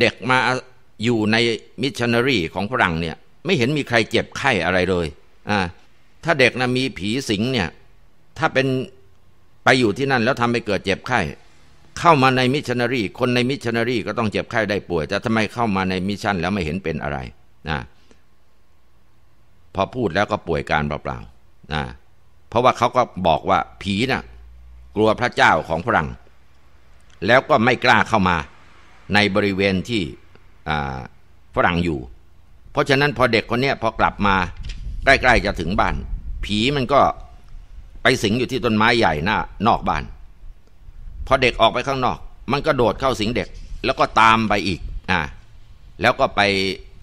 เด็กมาอยู่ในมิชชันนารีของฝรั่งเนี่ย ไม่เห็นมีใครเจ็บไข้อะไรเลยถ้าเด็กนะมีผีสิงเนี่ย ถ้าเป็นไปอยู่ที่นั่นแล้วทำให้เกิดเจ็บไข้ เข้ามาในมิชชันนารีคนในมิชชันนารีก็ต้องเจ็บไข้ได้ป่วยแต่ทำไมเข้ามาในมิชชันแล้วไม่เห็นเป็นอะไรนะพอพูดแล้วก็ป่วยการเปล่าๆนะเพราะว่าเขาก็บอกว่าผีนะ่ะ กลัวพระเจ้าของฝรั่ง แล้วก็ไม่กล้าเข้ามา ในบริเวณที่ฝรั่งอยู่ เพราะฉะนั้นพอเด็กคนนี้พอกลับมาใกล้ๆจะถึงบ้านผีมันก็ไปสิงอยู่ที่ต้นไม้ใหญ่หน้า นอกบ้าน พอเด็กออกไปข้างนอก มันก็โดดเข้าสิงเด็ก แล้วก็ตามไปอีกอ่าแล้วก็ไป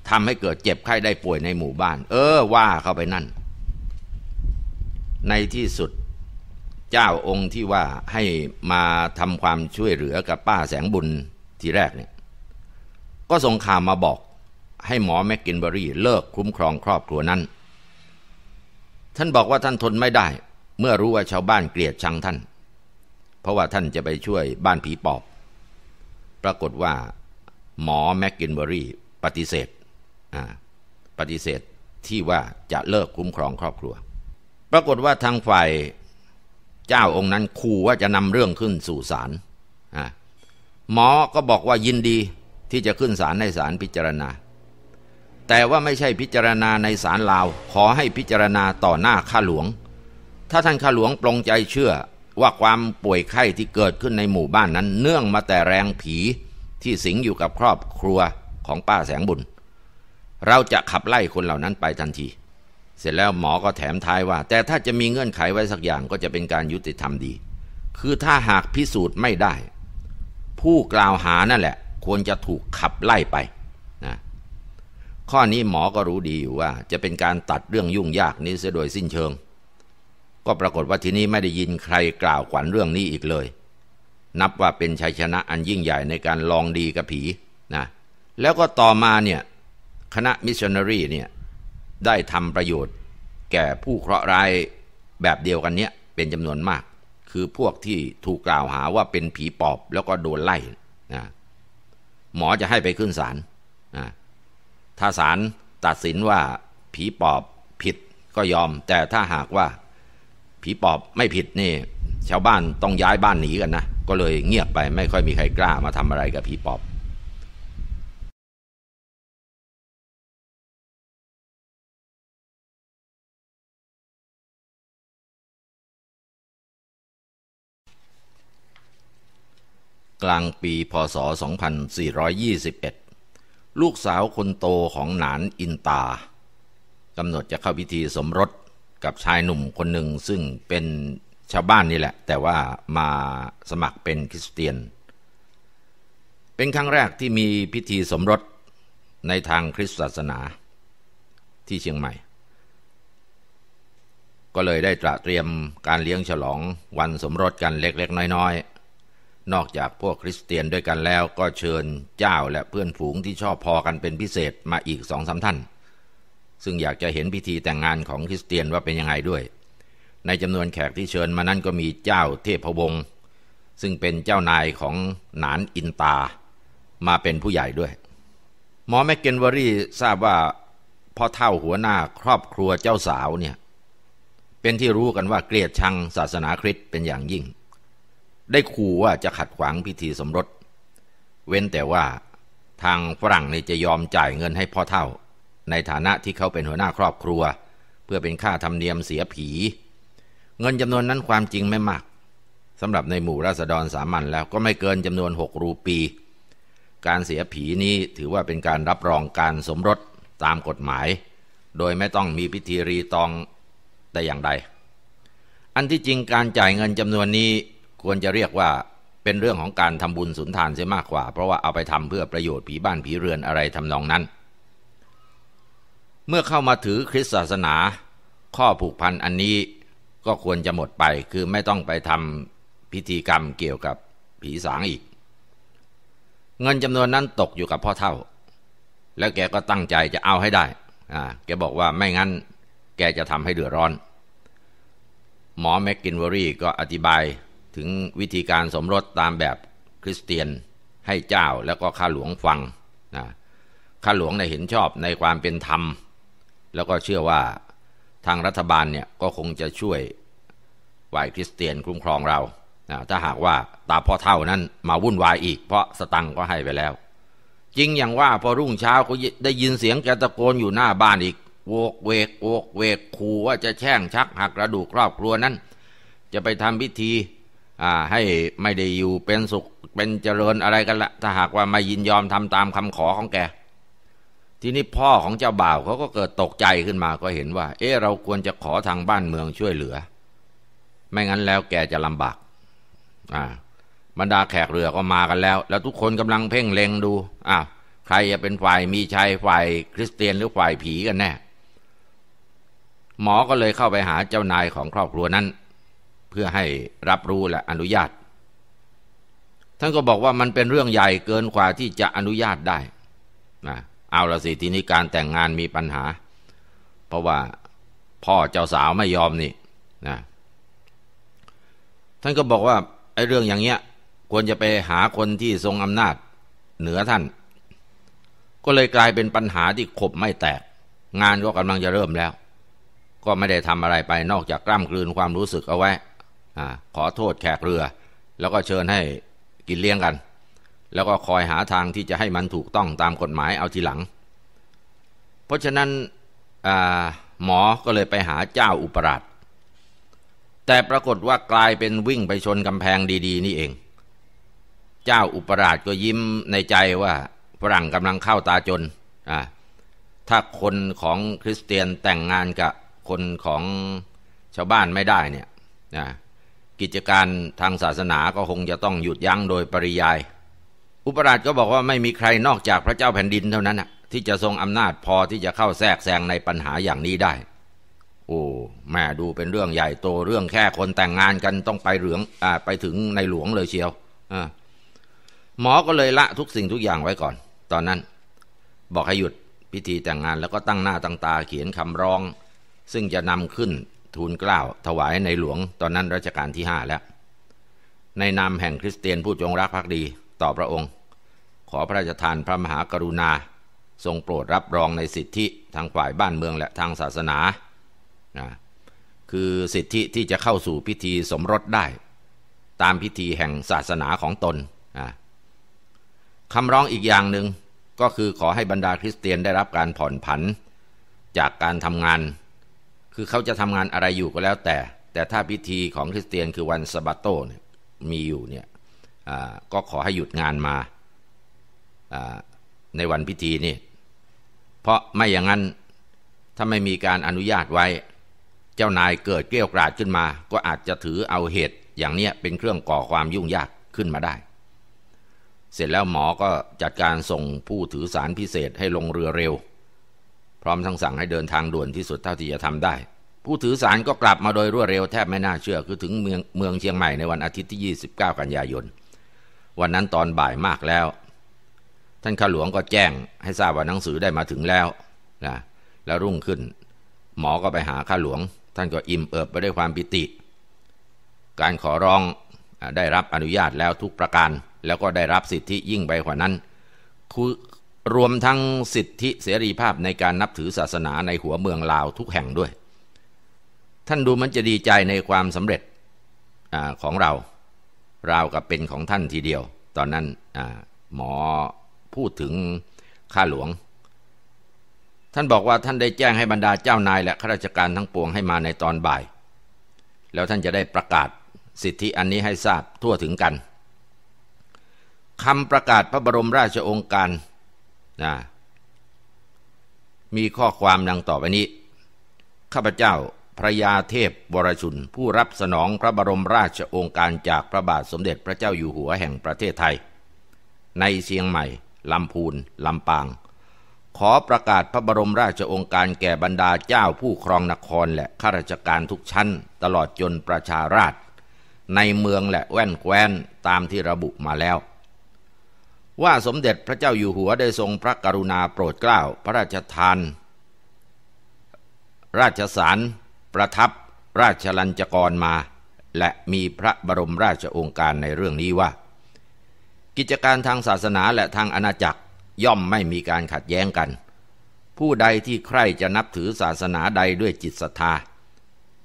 ทำให้เกิดเจ็บไข้ได้ป่วยในหมู่บ้าน เออว่าเข้าไปนั่น ในที่สุดเจ้าองค์ที่ว่าให้มาทำความช่วยเหลือกับป้าแสงบุญทีแรกเนี่ย ก็ส่งข่าวมาบอก ให้หมอแม็กกินเบอรี่ เลิกคุ้มครองครอบครัวนั้น ท่านบอกว่าท่านทนไม่ได้เมื่อรู้ว่าชาวบ้านเกลียดชังท่าน เพราะว่าท่านจะไปช่วยบ้านผีปอบ ปรากฏว่า หมอแม็กกินเบอรี่ปฏิเสธ ปฏิเสธที่ว่าจะเลิกคุ้มครองครอบครัว ปรากฏว่าทางฝ่ายเจ้าองค์นั้นขู่ว่าจะนำเรื่องขึ้นสู่ศาลหมอ ก็บอกว่ายินดีที่จะขึ้นศาลในศาลพิจารณา แต่ว่าไม่ใช่พิจารณาในศาลลาว ขอให้พิจารณาต่อหน้าข้าหลวงถ้าท่านข้าหลวงปรงใจเชื่อว่าความป่วยไข้ที่เกิดขึ้นในหมู่บ้านนั้น เนื่องมาแต่แรงผีที่สิงอยู่กับครอบครัวของป้าแสงบุญ เราจะขับไล่คนเหล่านั้นไปทันที เสร็จแล้วหมอก็แถมท้ายว่า แต่ถ้าจะมีเงื่อนไขไว้สักอย่างก็จะเป็นการยุติธรรมดี คือถ้าหากพิสูจน์ไม่ได้ ผู้กล่าวหานั่นแหละควรจะถูกขับไล่ไปนะข้อนี้หมอก็รู้ดีอยู่ว่าจะเป็นการตัดเรื่องยุ่งยากนี้เสียโดยสิ้นเชิงก็ปรากฏว่าที่นี่ไม่ได้ยินใครกล่าวขวัญเรื่องนี้อีกเลย นับว่าเป็นชัยชนะอันยิ่งใหญ่ในการลองดีกับผีนะ แล้วก็ต่อมาเนี่ย คณะมิชชันนารีเนี่ยได้ทำประโยชน์ แก่ผู้เคราะห์ร้ายแบบเดียวกันเนี้ย เป็นจำนวนมาก คือพวกที่ถูกกล่าวหาว่าเป็นผีปอบแล้วก็โดนไล่นะหมอจะให้ไปขึ้นศาลนะถ้าศาลตัดสินว่าผีปอบผิดก็ยอม แต่ถ้าหากว่าผีปอบไม่ผิด นี่ ชาวบ้านต้องย้ายบ้านหนีกันนะ ก็เลยเงียบไปไม่ค่อยมีใครกล้ามาทำอะไรกับผีปอบ กลางปีพศ2421 ลูกสาวคนโตของหนานอินตากำหนดจะเข้าพิธีสมรสกับชายหนุ่มคนหนึ่งซึ่งเป็นชาวบ้านนี่แหละ แต่ว่ามาสมัครเป็นคริสเตียน เป็นครั้งแรกที่มีพิธีสมรสในทางคริสตศาสนาที่เชียงใหม่ ก็เลยได้ตระเตรียมการเลี้ยงฉลองวันสมรสกันเล็กๆ น้อย ๆ นอกจากพวกคริสเตียนด้วยกันแล้วก็เชิญเจ้าและเพื่อนฝูงที่ชอบพอกันเป็นพิเศษมาอีกสองสาท่านซึ่งอยากจะเห็นพิธีแต่งงานของคริสเตียนว่าเป็นยังไงด้วย ในจำนวนแขกที่เชิญมานั่นก็มีเจ้าเทพวงศ์ซึ่งเป็นเจ้านายของหนานอินตามาเป็นผู้ใหญ่ด้วยหมอแมกเกนเวอรี่ทราบว่าพ่อเท่าหัวหน้าครอบครัวเจ้าสาวเนี่ยเป็นที่รู้กันว่าเกลียดชังศาสนาคริสต์เป็นอย่างยิ่ง ได้ขู่ว่าจะขัดขวางพิธีสมรส เว้นแต่ว่าทางฝรั่งนี่จะยอมจ่ายเงินให้พ่อเท่าในฐานะที่เขาเป็นหัวหน้าครอบครัว เพื่อเป็นค่าธรรมเนียมเสียผี เงินจำนวนนั้นความจริงไม่มากสำหรับในหมู่ราษฎรสามัญแล้วก็ไม่เกินจำนวน 6 รูปี การเสียผีนี้ถือว่าเป็นการรับรองการสมรสตามกฎหมาย โดยไม่ต้องมีพิธีรีตองแต่อย่างใดอันที่จริงการจ่ายเงินจำนวนนี้ควรจะเรียกว่าเป็นเรื่องของการทำบุญสุนทานเสียมากกว่าเพราะว่าเอาไปทำเพื่อประโยชน์ผีบ้านผีเรือนอะไรทำนองนั้นเมื่อเข้ามาถือคริสตศาสนา ข้อผูกพันอันนี้ก็ควรจะหมดไป คือไม่ต้องไปทำพิธีกรรมเกี่ยวกับผีสางอีก เงินจำนวนนั้นตกอยู่กับพ่อเท่า แล้วแกก็ตั้งใจจะเอาให้ได้ แกบอกว่าไม่งั้นแกจะทำให้เดือดร้อน หมอแม็กกินวอรี่ก็อธิบายถึงวิธีการสมรสตามแบบคริสเตียนให้เจ้าแล้วก็ข้าหลวงฟังข้าหลวงในเห็นชอบในความเป็นธรรมแล้วก็เชื่อว่าทางรัฐบาลเนี่ยก็คงจะช่วยวายคริสเตียนคุ้มครองเรานะถ้าหากว่าตาพ่อเท่านั้น มาวุ่นวายอีก เพราะสตังก็ให้ไปแล้ว จริงอย่างว่า พอรุ่งเช้าก็ได้ยินเสียงแกตะโกนอยู่หน้าบ้านอีกโวกเวกโวกเวกขู่ว่าจะแช่งชักหักกระดูกครอบครัวนั้น จะไปทำพิธีให้ไม่ได้อยู่เป็นสุขเป็นเจริญอะไรกันละถ้าหากว่าไม่ยินยอมทำตามคำขอของแกทีนี้พ่อของเจ้าบ่าวเขาก็เกิดตกใจขึ้นมา ก็เห็นว่า เออเราควรจะขอทางบ้านเมืองช่วยเหลือ ไม่งั้นแล้วแกจะลำบาก อ่าบรรดาแขกเรือก็มากันแล้ว แล้วทุกคนกำลังเพ่งเล็งดู อ่าใครจะเป็นฝ่ายมีชัยฝ่ายคริสเตียนหรือฝ่ายผีกันแน่ หมอก็เลยเข้าไปหาเจ้านายของครอบครัวนั้น เพื่อให้รับรู้และอนุญาต ท่านก็บอกว่ามันเป็นเรื่องใหญ่เกินกว่าที่จะอนุญาตได้ นะเอาละสิทีนี้การแต่งงานมีปัญหา เพราะว่าพ่อเจ้าสาวไม่ยอมนี่นะท่านก็บอกว่าไอ้เรื่องอย่างเงี้ยควรจะไปหาคนที่ทรงอำนาจเหนือท่าน ก็เลยกลายเป็นปัญหาที่ขบไม่แตก งานก็กำลังจะเริ่มแล้ว ก็ไม่ได้ทำอะไรไปนอกจากกล้ำกลืนความรู้สึกเอาไว้อขอโทษแขกเรือ แล้วก็เชิญให้กินเลี้ยงกันแล้วก็คอยหาทางที่จะให้มันถูกต้องตามกฎหมายเอาทีหลัง เพราะฉะนั้นหมอ ก็เลยไปหาเจ้าอุปราช แต่ปรากฏว่ากลายเป็นวิ่งไปชนกำแพงดี ๆนี่เอง เจ้าอุปราชก็ยิ้มในใจว่าฝรั่งกำลังเข้าตาจน ถ้าคนของคริสเตียนแต่งงานกับคนของชาวบ้านไม่ได้เนี่ยกิจการทางศาสนาก็คงจะต้องหยุดยั้งโดยปริยายอุปราชก็บอกว่าไม่มีใครนอกจากพระเจ้าแผ่นดินเท่านั้นที่จะทรงอำนาจพอที่จะเข้าแทรกแซงในปัญหาอย่างนี้ได้ โอ้ แม่ดูเป็นเรื่องใหญ่โตเรื่องแค่คนแต่งงานกันต้องไปเหลืองอไปถึงในหลวงเลยเชียวอ่าหมอก็เลยละทุกสิ่งทุกอย่างไว้ก่อน ตอนนั้น บอกให้หยุดพิธีแต่งงาน แล้วก็ตั้งหน้าตั้งตาเขียนคำร้อง ซึ่งจะนำขึ้นทูลกล่าวถวายในหลวง ตอนนั้นรัชกาลที่ห้าแล้ว ในนามแห่งคริสเตียนผู้จงรักภักดีต่อพระองค์ ขอพระราชทานพระมหากรุณา ทรงโปรดรับรองในสิทธิทางฝ่ายบ้านเมืองและทางศาสนานะคือสิทธิที่จะเข้าสู่พิธีสมรสได้ ตามพิธีแห่งศาสนาของตนนะคำร้องอีกอย่างหนึ่งก็คือขอให้บรรดาคริสเตียนได้รับการผ่อนผันจากการทำงาน คือเขาจะทำงานอะไรอยู่ก็แล้วแต่ แต่ถ้าพิธีของคริสเตียนคือวันสะบาโตเนี่ยมีอยู่เนี่ยก็ขอให้หยุดงานมาในวันพิธีนี่ เพราะไม่อย่างนั้นถ้าไม่มีการอนุญาตไว้ เจ้านายเกิดเกลียวกราดขึ้นมา ก็อาจจะถือเอาเหตุอย่างเนี้ยเป็นเครื่องก่อความยุ่งยากขึ้นมาได้ เสร็จแล้วหมอก็จัดการส่งผู้ถือสารพิเศษให้ลงเรือเร็ว พร้อมทั้งสั่งให้เดินทางด่วนที่สุดเท่าที่จะทำได้ ผู้ถือสารก็กลับมาโดยรวดเร็วแทบไม่น่าเชื่อ คือถึงเมืองเมืองเชียงใหม่ในวันอาทิตย์ที่ 29 กันยายนวันนั้นตอนบ่ายมากแล้ว ท่านข้าหลวงก็แจ้งให้ทราบว่าหนังสือได้มาถึงแล้วนะแล้วรุ่งขึ้น หมอก็ไปหาข้าหลวง ท่านก็อิ่มเอิบไปด้วยความปิติ การขอร้องได้รับอนุญาตแล้วทุกประการ แล้วก็ได้รับสิทธิยิ่งไปกว่านั้นคือรวมทั้งสิทธิเสรีภาพในการนับถือศาสนาในหัวเมืองลาวทุกแห่งด้วย ท่านดูมันจะดีใจในความสำเร็จอของเราราวกับเป็นของท่านทีเดียว ตอนนั้นหมอพูดถึงข้าหลวง ท่านบอกว่าท่านได้แจ้งให้บรรดาเจ้านายและข้าราชการทั้งปวงให้มาในตอนบ่าย แล้วท่านจะได้ประกาศสิทธิอันนี้ให้ทราบทั่วถึงกัน คำประกาศพระบรมราชโองการนะมีข้อความดังต่อไปนี้ ข้าพเจ้าพระยาเทพวรชุน ผู้รับสนองพระบรมราชโองการจากพระบาทสมเด็จพระเจ้าอยู่หัวแห่งประเทศไทย ในเชียงใหม่ลำพูนลำปาง ขอประกาศพระบรมราชโองการแก่บรรดาเจ้าผู้ครองนครและข้าราชการทุกชั้น ตลอดจนประชาราษฎรในเมืองและแว่นแคว้นตามที่ระบุมาแล้ว ว่าสมเด็จพระเจ้าอยู่หัวได้ทรงพระกรุณาโปรดเกล้าพระราชทาน ราชสารประทับราชลัญจกรมา และมีพระบรมราชองค์การในเรื่องนี้ว่า กิจการทางศาสนาและทางอาณาจักรย่อมไม่มีการขัดแย้งกัน ผู้ใดที่ใคร่จะนับถือศาสนาใดด้วยจิตศรัทธา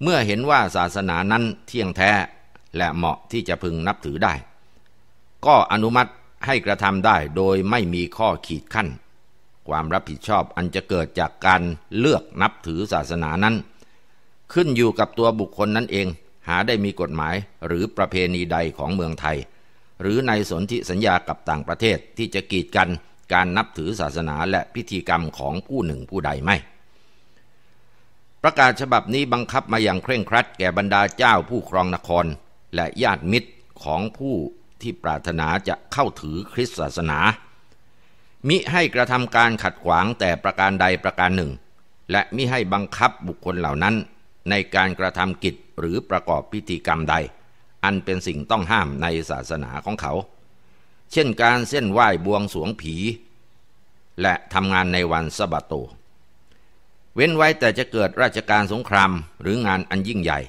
เมื่อเห็นว่าศาสนานั้นเที่ยงแท้และเหมาะที่จะพึงนับถือได้ ก็อนุมัติให้กระทำได้โดยไม่มีข้อขีดขั้นความรับผิดชอบอันจะเกิดจากการเลือกนับถือศาสนานั้นขึ้นอยู่กับตัวบุคคลนั้นเองหาได้มีกฎหมายหรือประเพณีใดของเมืองไทย หรือในสนธิสัญญากับต่างประเทศที่จะกีดกันการนับถือศาสนาและพิธีกรรมของผู้หนึ่งผู้ใดไม่ ประกาศฉบับนี้บังคับมาอย่างเคร่งครัด แก่บรรดาเจ้าผู้ครองนคร และญาติมิตรของผู้ที่ปรารถนาจะเข้าถือคริสตศาสนา มิให้กระทำการขัดขวางแต่ประการใดประการหนึ่ง และมิให้บังคับบุคคลเหล่านั้นในการกระทำกิจหรือประกอบพิธีกรรมใด อันเป็นสิ่งต้องห้ามในศาสนาของเขา เช่นการเส้นไหว้บวงสวงผี และทำงานในวันสบัตโต เว้นไว้แต่จะเกิดราชการสงครามหรืองานอันยิ่งใหญ่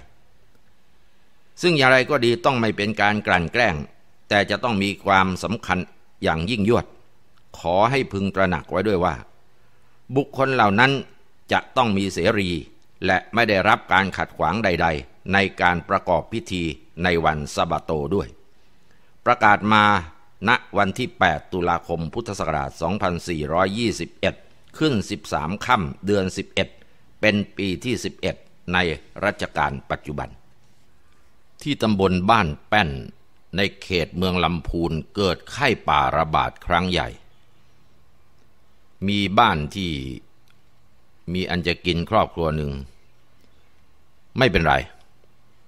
ซึ่งอย่างไรก็ดีต้องไม่เป็นการกลั่นแกล้ง แต่จะต้องมีความสำคัญอย่างยิ่งยวด ขอให้พึงตระหนักไว้ด้วยว่า บุคคลเหล่านั้นจะต้องมีเสรีและไม่ได้รับการขัดขวางใดๆในการประกอบพิธีในวันสะบาโตด้วย ประกาศมาณวันที่ 8 ตุลาคมพุทธศักราช 2421 ขึ้น 13 ค่ำเดือน 11 เป็นปีที่ 11 ในรัชกาลปัจจุบัน ที่ตำบลบ้านแป้นในเขตเมืองลำพูนเกิดไข้ป่าระบาดครั้งใหญ่ มีบ้านที่มีอันจะกินครอบครัวหนึ่งไม่เป็นไร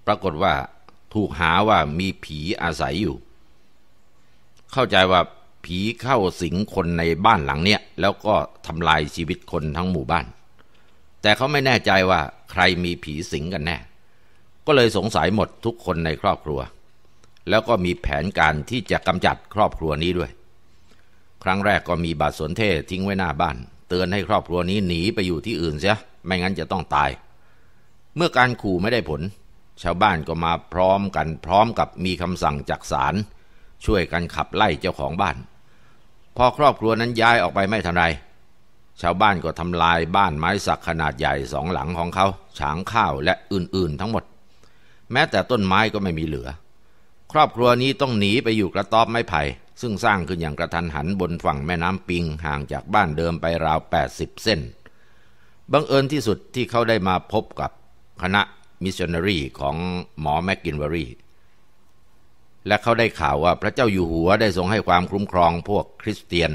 ปรากฏว่า ถูกหาว่ามีผีอาศัยอยู่ เข้าใจว่าผีเข้าสิงคนในบ้านหลังเนี้ยแล้วก็ทำลายชีวิตคนทั้งหมู่บ้าน แต่เขาไม่แน่ใจว่าใครมีผีสิงกันแน่ ก็เลยสงสัยหมดทุกคนในครอบครัว แล้วก็มีแผนการที่จะกำจัดครอบครัวนี้ด้วย ครั้งแรกก็มีบาทสนเทศทิ้งไว้หน้าบ้าน เตือนให้ครอบครัวนี้หนีไปอยู่ที่อื่นเสียไม่งั้นจะต้องตายเมื่อการขู่ไม่ได้ผล ชาวบ้านก็มาพร้อมกันพร้อมกับมีคำสั่งจากศาลช่วยกันขับไล่เจ้าของบ้าน พอครอบครัวนั้นย้ายออกไปไม่ทันไร ชาวบ้านก็ทำลายบ้านไม้สักขนาดใหญ่สองหลังของเขา ฉางข้าวและอื่นๆทั้งหมด แม้แต่ต้นไม้ก็ไม่มีเหลือ ครอบครัวนี้ต้องหนีไปอยู่กระต๊อบไม้ไผ่ ซึ่งสร้างขึ้นอย่างกระทันหันบนฝั่งแม่น้ำปิงห่างจากบ้านเดิมไปราว80เส้น บังเอิญที่สุดที่เขาได้มาพบกับคณะมิชชันนารีของหมอแมกกินเวอรี่และเขาได้ข่าวว่าพระเจ้าอยู่หัวได้ทรงให้ความคุ้มครองพวกคริสเตียน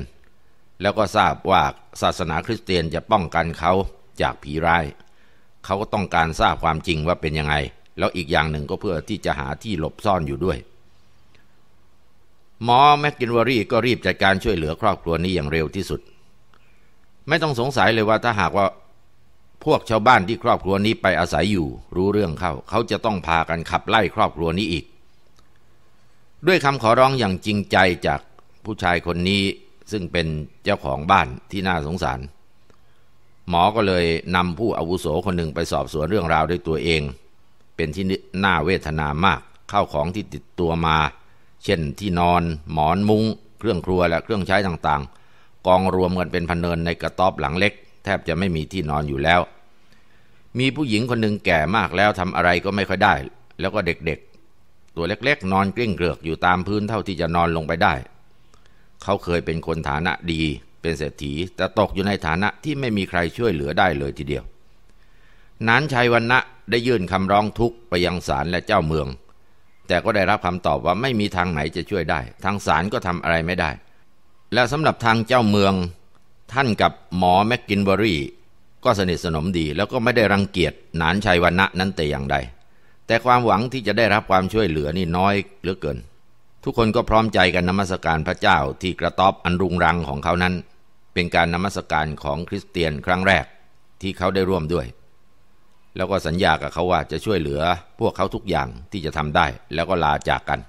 แล้วก็ทราบว่าศาสนาคริสเตียนจะป้องกันเขาจากผีร้าย เขาก็ต้องการทราบความจริงว่าเป็นยังไง แล้วอีกอย่างหนึ่งก็เพื่อที่จะหาที่หลบซ่อนอยู่ด้วย หมอแมกกินวอรี่ก็รีบจัดการช่วยเหลือครอบครัวนี้อย่างเร็วที่สุด ไม่ต้องสงสัยเลยว่าถ้าหากว่าพวกชาวบ้านที่ครอบครัวนี้ไปอาศัยอยู่รู้เรื่อง เข้า เขาจะต้องพากันขับไล่ครอบครัวนี้อีก ด้วยคำขอร้องอย่างจริงใจจากผู้ชายคนนี้ซึ่งเป็นเจ้าของบ้านที่น่าสงสาร หมอก็เลยนำผู้อาวุโสคนหนึ่งไปสอบสวนเรื่องราวด้วยตัวเอง เป็นที่น่าเวทนามากข้าวของที่ติดตัวมา เช่นที่นอน หมอน มุง้ง เครื่องครัวและเครื่องใช้ต่างๆ กองรวมกันเป็นพันเนินในกระต๊อบหลังเล็กแทบจะไม่มีที่นอนอยู่แล้ว มีผู้หญิงคนหนึ่งแก่มากแล้วทำอะไรก็ไม่ค่อยได้ แล้วก็เด็กๆ ตัวเล็กๆ นอนกลิ้งเกลือกอยู่ตามพื้นเท่าที่จะนอนลงไปได้ เขาเคยเป็นคนฐานะดี เป็นเศรษฐี แต่ตกอยู่ในฐานะที่ไม่มีใครช่วยเหลือได้เลยทีเดียวนานชัยวันนะได้ยื่นคำร้องทุกข์ไปยังศาลและเจ้าเมือง แต่ก็ได้รับคำตอบว่าไม่มีทางไหนจะช่วยได้ ทางศาลก็ทำอะไรไม่ได้ และสำหรับทางเจ้าเมืองท่านกับหมอแม็กกินเบอรี่ ก็สนิทสนมดี แล้วก็ไม่ได้รังเกียจนานชัยวันะนั้นแต่อย่างใด แต่ความหวังที่จะได้รับความช่วยเหลือนี่น้อย เหลือเกิน ทุกคนก็พร้อมใจกันนมัสการพระเจ้าที่กระต๊อบ อันรุงรังของเขานั้น เป็นการนมัสการของคริสเตียนครั้งแรก ที่เขาได้ร่วมด้วย แล้วก็สัญญากับเขาว่าจะช่วยเหลือ พวกเขาทุกอย่างที่จะทำได้แล้วก็ลาจากกัน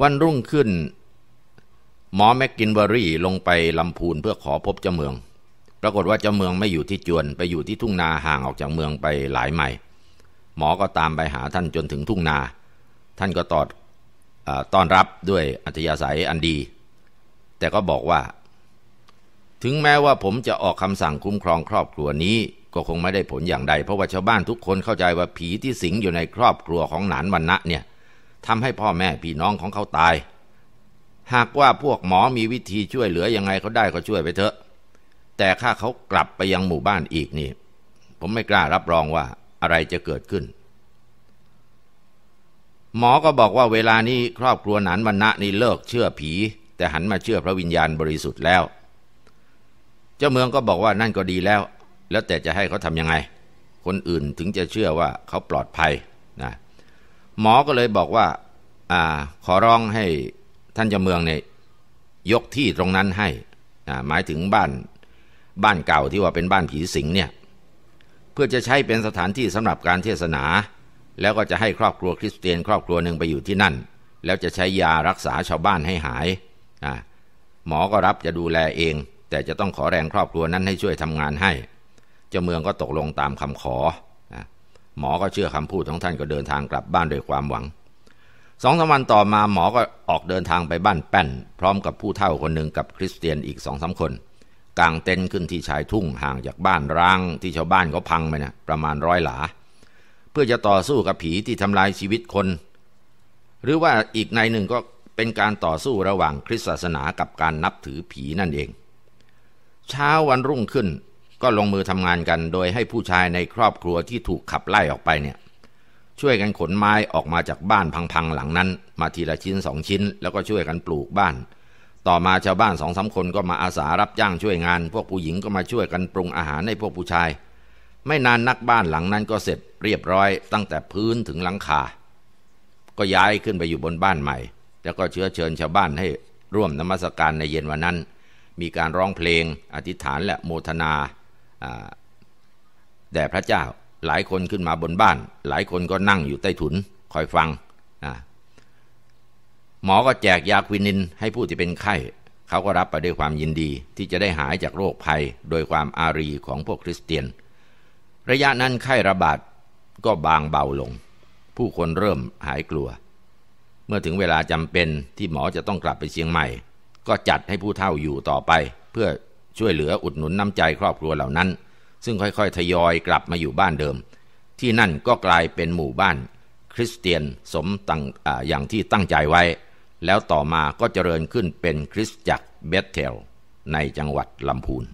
วันรุ่งขึ้นหมอแม็กกินเบอรี่ลงไปลำพูนเพื่อขอพบเจ้าเมือง ปรากฏว่าเจ้าเมืองไม่อยู่ที่จวนไปอยู่ที่ทุ่งนาห่างออกจากเมืองไปหลายไมล์ หมอก็ตามไปหาท่านจนถึงทุ่งนา ท่านก็ตอดต้อนรับด้วยอัธยาศัยอันดี แต่ก็บอกว่า ถึงแม้ว่าผมจะออกคำสั่งคุ้มครองครอบครัวนี้ก็คงไม่ได้ผลอย่างใด เพราะว่าชาวบ้านทุกคนเข้าใจว่าผีที่สิงอยู่ในครอบครัวของหนานวันนะเนี่ยทำให้พ่อแม่พี่น้องของเขาตายหากว่าพวกหมอมีวิธีช่วยเหลือยังไงเขาได้ก็ช่วยไปเถอะ แต่ถ้าเขากลับไปยังหมู่บ้านอีกนี่ ผมไม่กล้ารับรองว่าอะไรจะเกิดขึ้น หมอก็บอกว่าเวลานี้ครอบครัวหนานวันณะนี่เลิกเชื่อผี แต่หันมาเชื่อพระวิญญาณบริสุทธิ์แล้ว เจ้าเมืองก็บอกว่านั่นก็ดีแล้ว แล้วแต่จะให้เขาทำยังไง คนอื่นถึงจะเชื่อว่าเขาปลอดภัยนะหมอก็เลยบอกว่า อ่า ขอร้องให้ท่านเจ้าเมืองเนี่ยยกที่ตรงนั้นให้ หมายถึงบ้านบ้านเก่าที่ว่าเป็นบ้านผีสิงเนี่ย เพื่อจะใช้เป็นสถานที่สำหรับการเทศนา แล้วก็จะให้ครอบครัวคริสเตียน ครอบครัวหนึ่งไปอยู่ที่นั่น แล้วจะใช้ยารักษาชาวบ้านให้หาย หมอก็รับจะดูแลเอง แต่จะต้องขอแรงครอบครัวนั้นให้ช่วยทำงานให้ เจ้าเมืองก็ตกลงตามคำขอ หมอก็เชื่อคำพูดของท่านก็เดินทางกลับบ้านด้วยความหวังสองสามวันต่อมาหมอก็ออกเดินทางไปบ้านแป้นพร้อมกับผู้เฒ่าคนหนึ่งกับคริสเตียนอีกสองสาคนกางเต็นท์ขึ้นที่ชายทุ่งห่างจากบ้านร้างที่ชาวบ้านเขาพังไปนะประมาณร้อยหลา เพื่อจะต่อสู้กับผีที่ทำลายชีวิตคน หรือว่าอีกในหนึ่งก็เป็นการต่อสู้ระหว่างคริสตศาสนากับการนับถือผีนั่นเองเช้าวันรุ่งขึ้นก็ลงมือทำงานกันโดยให้ผู้ชายในครอบครัวที่ถูกขับไล่ออกไปเนี่ยช่วยกันขนไม้ออกมาจากบ้านพัง ๆ หลังนั้น มาทีละชิ้นสองชิ้นแล้วก็ช่วยกันปลูกบ้าน ต่อมาชาวบ้านสองสาคนก็มาอาสารับจ้างช่วยงาน พวกผู้หญิงก็มาช่วยกันปรุงอาหารให้พวกผู้ชาย ไม่นานนักบ้านหลังนั้นก็เสร็จเรียบร้อย ตั้งแต่พื้นถึงหลังคา ก็ย้ายขึ้นไปอยู่บนบ้านใหม่ แล้วก็เชื้อเชิญชาวบ้านให้ ร่วมนมัสการในเย็นวันนั้น มีการร้องเพลงอธิษฐานและโมทนาแด่พระเจ้าหลายคนขึ้นมาบนบ้าน หลายคนก็นั่งอยู่ใต้ถุนคอยฟัง หมอก็แจกยาควินินให้ผู้ที่เป็นไข้เขาก็รับไปด้วยความยินดีที่จะได้หายจากโรคภัยโดยความอารีของพวกคริสเตียน ระยะนั้นไข้ระบาดก็บางเบาลง ผู้คนเริ่มหายกลัว เมื่อถึงเวลาจำเป็นที่หมอจะต้องกลับไปเชียงใหม่ ก็จัดให้ผู้เฒ่าอยู่ต่อไป เพื่อช่วยเหลืออุดหนุนน้ำใจครอบครัวเหล่านั้นซึ่งค่อยๆทยอยกลับมาอยู่บ้านเดิม ที่นั่นก็กลายเป็นหมู่บ้านคริสเตียนสมต่างออย่างที่ตั้งใจไว้ แล้วต่อมาก็เจริญขึ้นเป็นคริสตจักรเบธเทลในจังหวัดลำพูน